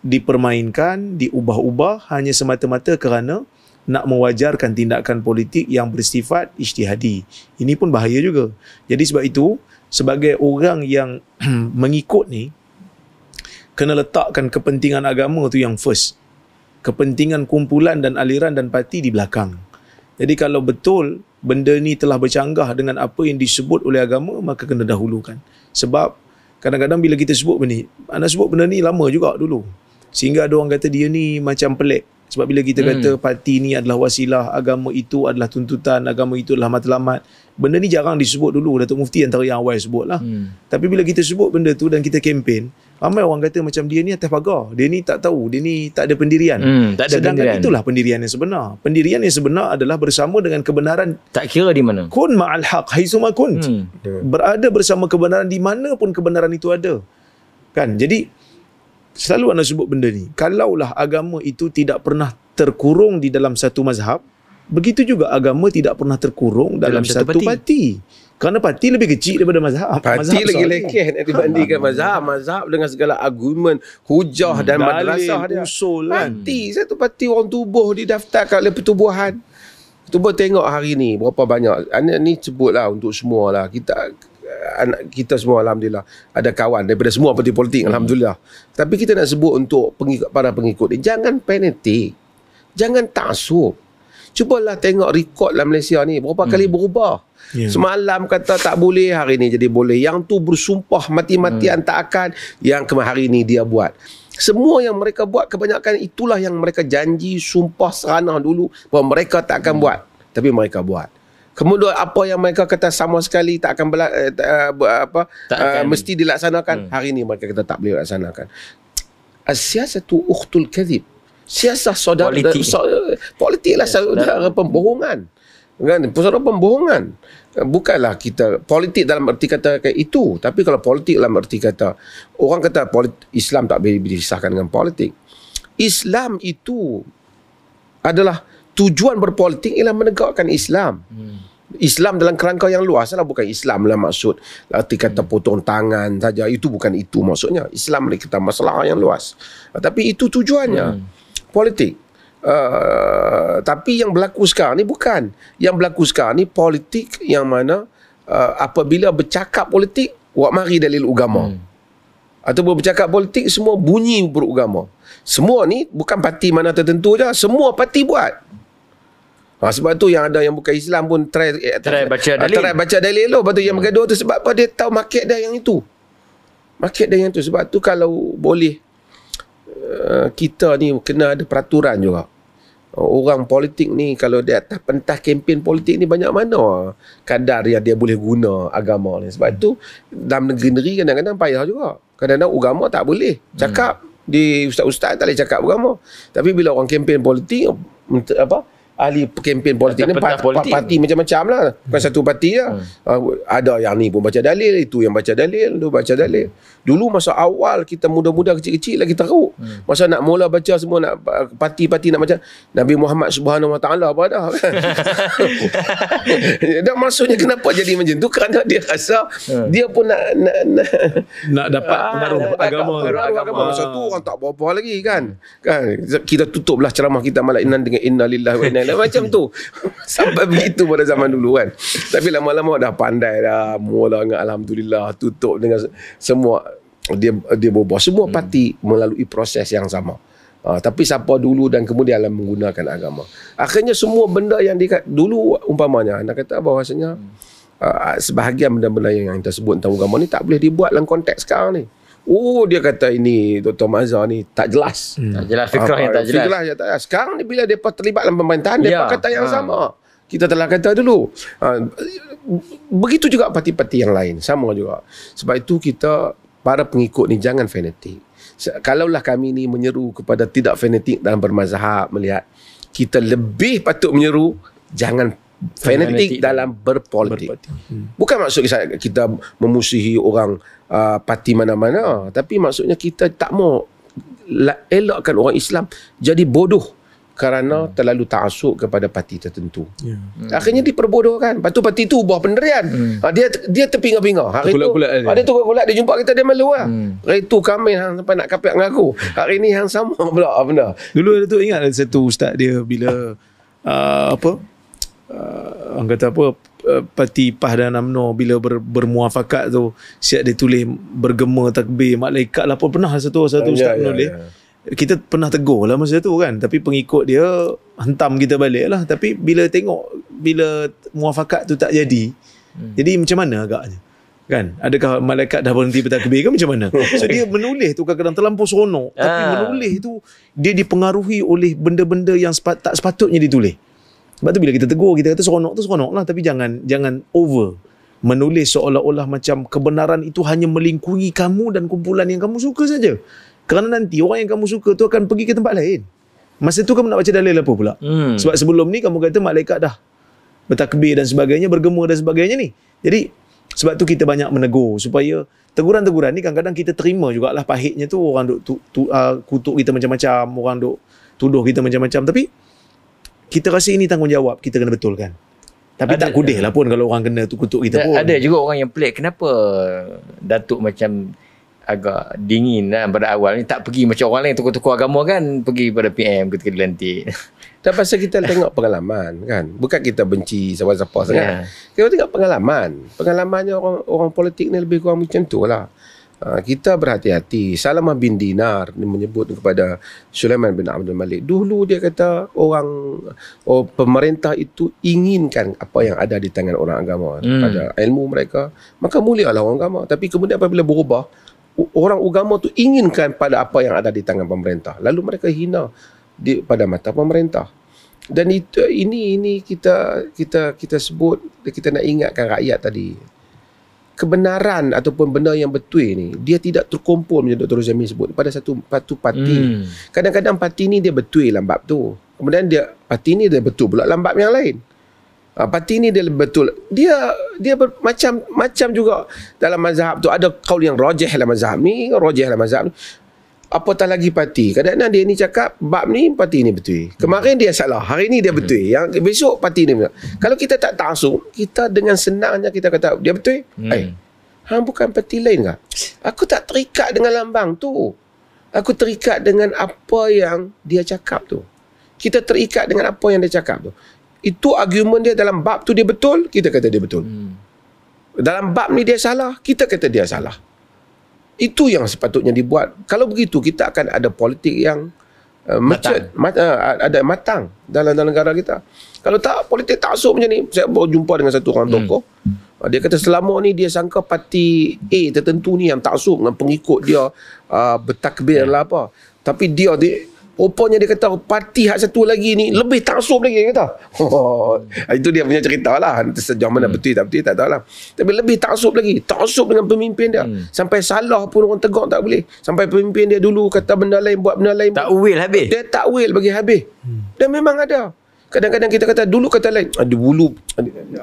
dipermainkan, diubah-ubah hanya semata-mata kerana nak mewajarkan tindakan politik yang bersifat ijtihadi. Ini pun bahaya juga. Jadi sebab itu, sebagai orang yang *clears throat* mengikut ni, kena letakkan kepentingan agama tu yang first. Kepentingan kumpulan dan aliran dan parti di belakang. Jadi kalau betul benda ni telah bercanggah dengan apa yang disebut oleh agama, maka kena dahulukan. Sebab kadang-kadang bila kita sebut benda ni, anda sebut benda ni lama juga dulu. Sehingga ada orang kata dia ni macam pelik. Sebab bila kita hmm. kata parti ni adalah wasilah, agama itu adalah tuntutan, agama itu adalah matlamat. Benda ni jarang disebut dulu. Datuk Mufti antara yang awal sebut lah. Hmm. Tapi bila kita sebut benda tu dan kita kempen, Ramai orang kata macam dia ni atas pagar. Dia ni tak tahu. Dia ni tak ada pendirian. Hmm, tak ada Sedangkan pendirian. itulah pendirian yang sebenar. Pendirian yang sebenar adalah bersama dengan kebenaran. Tak kira di mana. Kun ma'al haq. Haizuma kun. Hmm. Berada bersama kebenaran di mana pun kebenaran itu ada. Kan? Jadi, selalu anda sebut benda ni. Kalaulah agama itu tidak pernah terkurung di dalam satu mazhab, begitu juga agama tidak pernah terkurung dalam, dalam satu, satu parti. parti. Kerana parti lebih kecil daripada mazhab. Parti mazhab lagi lekeh nak dibandingkan ha, mazhab. Mazhab dengan segala argumen, hujah hmm, dan madrasah dia. Usul kan? parti, kan. satu parti orang tubuh didaftarkan oleh pertubuhan. Cuba tengok hari ni berapa banyak. Ini, ini sebutlah untuk semua lah. Kita anak kita semua alhamdulillah ada kawan daripada semua parti politik hmm. alhamdulillah. Tapi kita nak sebut untuk pengikut, para pengikut ni jangan penetik. Jangan taksub. Cubalah tengok rekod dalam Malaysia ni Berapa hmm. kali berubah yeah. Semalam kata tak boleh Hari ni jadi boleh Yang tu bersumpah mati-matian hmm. tak akan Yang hari ni dia buat Semua yang mereka buat kebanyakan itulah Yang mereka janji sumpah seranah dulu Bahawa mereka tak akan hmm. buat Tapi mereka buat Kemudian apa yang mereka kata sama sekali tak akan bela, uh, eh, eh, apa tak eh, akan. mesti dilaksanakan hmm. hari ini mereka kata tak boleh laksanakan. Asyasa tu ukhtul kadhib. saudara, Politik lah saudara pembohongan. Kan? Saudara pembohongan. Eh, bukanlah kita politik dalam erti kata itu. Tapi kalau politik dalam erti kata orang kata politik, Islam tak boleh disahkan dengan politik. Islam itu adalah tujuan berpolitik ialah menegakkan Islam. Hmm. Islam dalam kerangka yang luas lah bukan Islam lah maksud arti kata hmm. potong tangan saja itu bukan itu maksudnya Islam ni kita masalah yang luas tapi itu tujuannya hmm. politik Eh, tapi yang berlaku sekarang ni bukan yang berlaku sekarang ni politik yang mana uh, apabila bercakap politik wak mari dalil agama hmm. ataupun bercakap politik semua bunyi beragama semua ni bukan parti mana tertentu je semua parti buat Ha, sebab tu yang ada yang bukan Islam pun try eh, try, try baca ha, dalil. Try baca dalil lo. Patut hmm. yang bergaduh tu sebab apa dia tahu market dia yang itu. Market dia yang itu sebab tu kalau boleh Eh, kita ni kena ada peraturan juga. Orang politik ni kalau dia atas pentas kempen politik ni banyak mana kadar yang dia boleh guna agama ni. Sebab hmm. tu dalam negeri-negeri kadang-kadang payah juga. Kadang-kadang agama tak boleh cakap. Hmm. Di ustaz-ustaz tak boleh cakap agama. Tapi bila orang kempen politik apa uh, ahli kempen politik ni parti, politik. parti macam-macam lah bukan hmm. satu parti lah hmm. uh, ada yang ni pun baca dalil itu yang baca dalil tu baca dalil dulu masa awal kita muda-muda kecil-kecil lagi teruk hmm. masa nak mula baca semua nak ah, parti-parti nak baca Nabi Muhammad subhanahu wa ta'ala apa dah dan maksudnya kenapa jadi macam tu kerana dia rasa hmm. dia pun nak nak, nak, nak dapat ah, pengaruh agama, agama. agama. masa tu orang tak apa lagi kan kan kita tutuplah ceramah kita malam inan dengan inna lillahi wa inna lah macam tu *laughs* sampai begitu pada zaman dulu kan tapi lama-lama dah pandai dah mula dengan lah Alhamdulillah tutup dengan semua dia dia berubah semua hmm. parti hmm. melalui proses yang sama Uh, tapi siapa dulu dan kemudian dalam menggunakan agama. Akhirnya semua benda yang di dulu umpamanya anda kata bahawasanya uh, hmm. ah, sebahagian benda-benda yang kita sebut tentang agama ni tak boleh dibuat dalam konteks sekarang ni. Hmm. Oh dia kata ini Dr. Mazza ni tak jelas. Hmm. Tak jelas fikrah yang ah, tak jelas. Fikrah yang tak jelas. Sekarang ni bila depa terlibat dalam pemerintahan depa ya. kata yang ha. sama. Kita telah kata dulu. Uh, begitu juga parti-parti yang lain sama juga. Sebab itu kita para pengikut ni jangan fanatik. Kalaulah kami ni menyeru kepada tidak fanatik dalam bermazhab melihat kita lebih patut menyeru jangan fanatik dalam berpolitik. berpolitik. Hmm. Bukan maksud kita memusuhi orang uh, parti mana-mana, tapi maksudnya kita tak mau elakkan orang Islam jadi bodoh kerana hmm. terlalu taksub kepada parti tertentu. Yeah. Hmm. Akhirnya diperbodohkan. Lepas tu parti tu ubah penderian. Hmm. Ah, dia dia terpinga-pinga. Hari Kulak-kulak tu ada tukar kulat dia jumpa kita dia malu ah. Hmm. Hari tu kami hang sampai nak kapiak dengan aku. Hari ni hang sama *laughs* pula benda. Dulu ada tu ingat ada satu ustaz dia bila uh, apa uh, orang kata apa uh, parti PAH dan UMNO bila ber, bermuafakat tu siap dia tulis bergema takbir malaikat lah pun pernah satu satu ya, ustaz menulis ya, eh. ya. kita pernah tegur lah masa tu kan tapi pengikut dia hentam kita balik lah tapi bila tengok bila muafakat tu tak jadi hmm. jadi macam mana agaknya kan adakah malaikat dah berhenti bertakbir kan macam mana *laughs* so dia menulis tu kadang-kadang terlampau seronok ah. tapi menulis tu dia dipengaruhi oleh benda-benda yang sepat, tak sepatutnya ditulis sebab tu bila kita tegur, kita kata seronok tu seronok lah. Tapi jangan jangan over menulis seolah-olah macam kebenaran itu hanya melingkungi kamu dan kumpulan yang kamu suka saja. Kerana nanti orang yang kamu suka tu akan pergi ke tempat lain. Masa tu kamu nak baca dalil apa pula? Hmm. Sebab sebelum ni kamu kata malaikat dah bertakbir dan sebagainya, bergemur dan sebagainya ni. Jadi sebab tu kita banyak menegur supaya teguran-teguran ni kadang-kadang kita terima jugalah pahitnya tu orang duk tu, tu, uh, kutuk kita macam-macam, orang duk tuduh kita macam-macam. Tapi kita rasa ini tanggungjawab kita kena betulkan. Tapi ada, tak kudih lah pun kalau orang kena kutuk kita pun. Ada juga orang yang pelik. Kenapa Datuk macam agak dingin lah pada awal ni. Tak pergi macam orang lain tukar-tukar agama kan. Pergi pada PM ketika dilantik. *laughs* Tak pasal kita tengok pengalaman kan. Bukan kita benci siapa-siapa sangat. Yeah. Kita tengok pengalaman. Pengalamannya orang orang politik ni lebih kurang macam tu lah. Ah, kita berhati-hati. Salamah bin Dinar ni menyebut kepada Sulaiman bin Abdul Malik. Dulu dia kata orang oh, pemerintah itu inginkan apa yang ada di tangan orang agama. Hmm. Pada ilmu mereka. Maka mulia lah orang agama. Tapi kemudian apabila berubah, orang agama itu inginkan pada apa yang ada di tangan pemerintah. Lalu mereka hina di, pada mata pemerintah. Dan itu, ini ini kita kita kita sebut kita nak ingatkan rakyat tadi kebenaran ataupun benda yang betul ni dia tidak terkumpul macam Dr. Rozami sebut pada satu satu parti. Hmm. Kadang-kadang parti ni dia betul bab tu. Kemudian dia parti ni dia betul pula lambat yang lain. Ah uh, parti ni dia betul. Dia dia ber, macam macam juga dalam mazhab tu ada kaul yang rajih dalam mazhab ni, rajih dalam mazhab ni apatah lagi parti. Kadang-kadang dia ni cakap bab ni parti ni betul. Kemarin dia salah, hari ni dia betul. Hmm. Yang besok parti ni. Kalau kita tak tangsung, kita dengan senangnya kita kata dia betul. Hmm. Eh. Hang bukan parti lain ke? Aku tak terikat dengan lambang tu. Aku terikat dengan apa yang dia cakap tu. Kita terikat dengan apa yang dia cakap tu. Itu argument dia dalam bab tu dia betul, kita kata dia betul. Hmm. Dalam bab ni dia salah, kita kata dia salah. Itu yang sepatutnya dibuat. Kalau begitu kita akan ada politik yang macet, uh, matang. Mat, uh, ada matang dalam, dalam negara kita. Kalau tak politik taksub macam ni, saya jumpa dengan satu orang hmm. tokoh. Hmm. Dia kata selama ni dia sangka parti A tertentu ni yang taksub dengan pengikut dia uh, bertakbir hmm. lah apa. Tapi dia dia Rupanya dia kata parti hak satu lagi ni lebih taksub lagi dia kata. Oh, *laughs* itu dia punya cerita lah. Sejauh mana hmm. betul tak betul tak tahu lah. Tapi lebih taksub lagi. Taksub dengan pemimpin dia. Hmm. Sampai salah pun orang tegak tak boleh. Sampai pemimpin dia dulu kata benda lain buat benda lain. Tak will habis. Dia tak will bagi habis. Hmm. Dan memang ada. Kadang-kadang kita kata dulu kata lain. Ada bulu.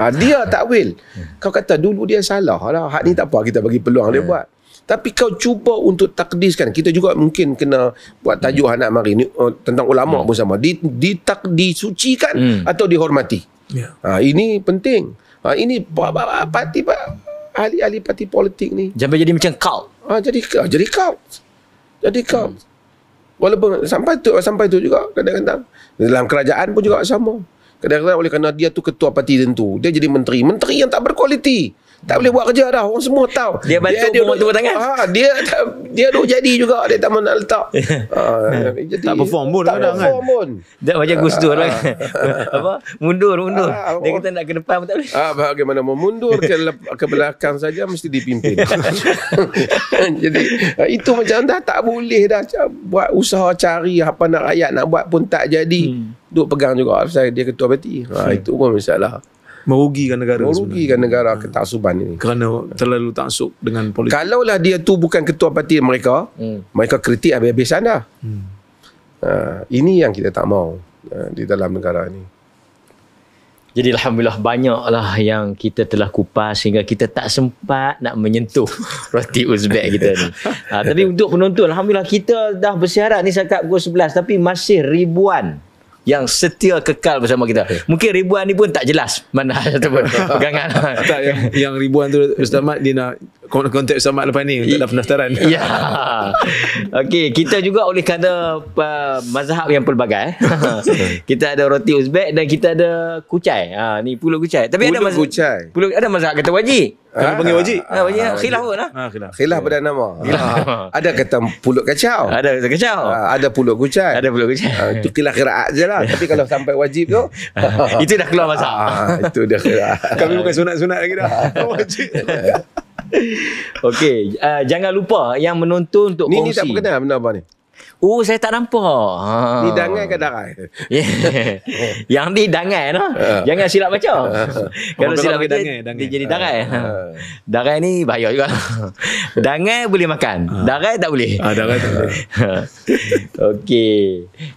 Ah, dia tak will. Hmm. Kau kata dulu dia salah lah. Hak ni tak apa kita bagi peluang hmm. dia buat. Tapi kau cuba untuk takdiskan. Kita juga mungkin kena buat tajuk hmm. anak mari ni uh, tentang ulama hmm. pun sama. Di di tak disucikan hmm. atau dihormati. Yeah. Ha, ini penting. Ha, ini parti pak ahli-ahli parti politik ni. Jangan jadi macam kau. Ha, jadi kau, jadi kau. Jadi kau. Hmm. Walaupun sampai tu sampai tu juga kadang-kadang dalam kerajaan pun juga sama. Kadang-kadang oleh kerana dia tu ketua parti tentu, dia jadi menteri, menteri yang tak berkualiti. Tak boleh buat kerja dah Orang semua tahu Dia bantu dia, dia, tua tangan ha, Dia tak Dia duk jadi juga Dia tak nak letak ha, *laughs* jadi, Tak perform pun Tak perform kan. pun Dia macam Gus Dur kan. Apa Mundur mundur ha, Dia kata nak ke depan pun tak boleh ha, Bagaimana Mundur ke, ke belakang saja Mesti dipimpin *laughs* *laughs* Jadi Itu macam dah Tak boleh dah Buat usaha cari Apa nak rakyat nak buat pun tak jadi hmm. Duk pegang juga Saya dia ketua parti ha, hmm. Itu pun masalah merugikan negara merugikan sebenarnya. negara hmm. ketaksuban ini kerana terlalu taksub dengan politik Kalau lah dia tu bukan ketua parti mereka hmm. mereka kritik habis-habis anda hmm. ha, ini yang kita tak mau ha, di dalam negara ini jadi Alhamdulillah banyaklah yang kita telah kupas sehingga kita tak sempat nak menyentuh *laughs* roti Uzbek kita ni. ha, tapi untuk penonton Alhamdulillah kita dah bersiarat ni sekat pukul 11 tapi masih ribuan yang setia kekal bersama kita. Mungkin ribuan ni pun tak jelas mana *laughs* ataupun *laughs* pegangan. tak, yang, yang ribuan tu Ustaz Mat dia nak kontak sama lepas ni untuk dah pendaftaran. *laughs* Ya. Yeah. Okey, kita juga oleh kerana uh, mazhab yang pelbagai. Eh. *laughs* kita ada roti Uzbek dan kita ada kucai. Ha uh, ni pulut kucai. Tapi pulu ada mazhab kucai. Pulut ada mazhab kata wajib. Ah, kalau panggil wajib. Ha, wajib. Ha, khilaf pun lah. Ha, khilaf. khilaf nama. Ha, *laughs* ada kata pulut kacau. Ada kata kacau. Ha, ada pulut kucai. Ada pulut kucai. Ha, itu kira kiraat je lah. Tapi kalau sampai wajib tu. itu dah keluar masak. Ha, itu dah kiraat. Kami bukan sunat-sunat lagi dah. wajib. *laughs* Okay, uh, ah, jangan lupa yang menonton untuk ni, kongsi. Ni tak berkenan benda apa ni? Oh, saya tak nampak. Ha. Ni dangai ke darai? *laughs* Yeah. yang ni dangai no? Ha. Uh. Ha. Jangan silap baca. Uh. *laughs* Kalau Orang silap baca, dangai, dangai. dia jadi darai. Uh. Darai ni bahaya juga. dangai boleh makan. Uh. Darai tak boleh. Ah, uh, darai tak boleh. Okey.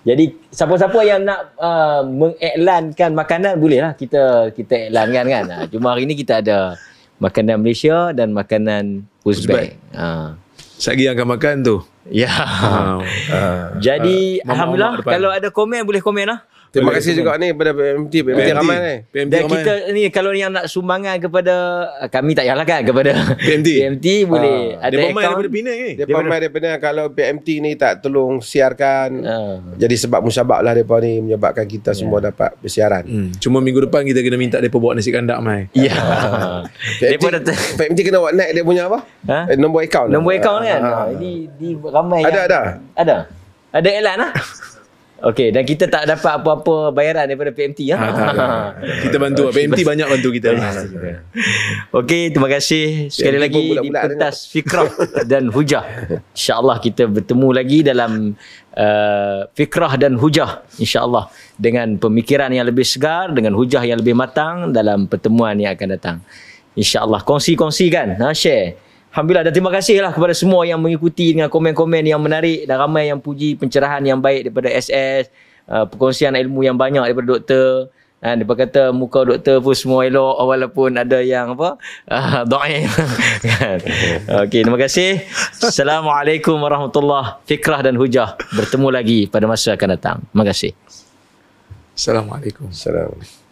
Jadi, siapa-siapa yang nak uh, ah, mengiklankan makanan, bolehlah kita kita iklankan kan. Ah, cuma hari ni kita ada makanan Malaysia dan makanan Uzbek. Uzbek. Ha. Sagi yang akan makan tu. Ya. Ha. *laughs* Ha. Jadi uh, alhamdulillah kalau ada komen boleh komen lah. Terima kasih juga ni kepada PMT PMT, Rahman ni. PMT Dan kita ni kalau yang nak sumbangan kepada ah, kami tak yalah kan kepada PMT. *laughs* PMT boleh ha. ada pemain daripada Pinang ni. Dia pemain daripada kalau PMT ni tak tolong siarkan. Uh. Jadi sebab musyabaklah depa ni menyebabkan kita yeah. semua dapat bersiaran. Hmm. Cuma minggu depan kita kena minta depa buat nasi kandak mai. Ya. Yeah. PMT, PMT kena buat naik dia punya apa? Ha? Eh, nombor akaun. Nombor akaun kan. Ini di ramai ada, ada ada. Ada. Ada lah. *laughs* Okay, dan kita tak dapat apa-apa bayaran daripada PMT ya. Ha, tak, *laughs* kita bantu okay, PMT banyak bantu kita. Okay, terima kasih sekali lagi di kertas fikrah *laughs* dan hujah. Insya-Allah kita bertemu lagi dalam uh, fikrah dan hujah insya-Allah dengan pemikiran yang lebih segar dengan hujah yang lebih matang dalam pertemuan yang akan datang. Insya-Allah kongsi-kongsikan ha share. Alhamdulillah dan terima kasihlah kepada semua yang mengikuti dengan komen-komen yang menarik dan ramai yang puji pencerahan yang baik daripada SS, uh, perkongsian ilmu yang banyak daripada doktor. Dan dia berkata muka doktor pun semua elok *laughs* walaupun ada yang apa? *laughs* Uh, Doain. *laughs* Okey, terima kasih. Assalamualaikum warahmatullahi fikrah dan hujah. Bertemu lagi pada masa akan datang. Terima kasih. Assalamualaikum. Assalamualaikum.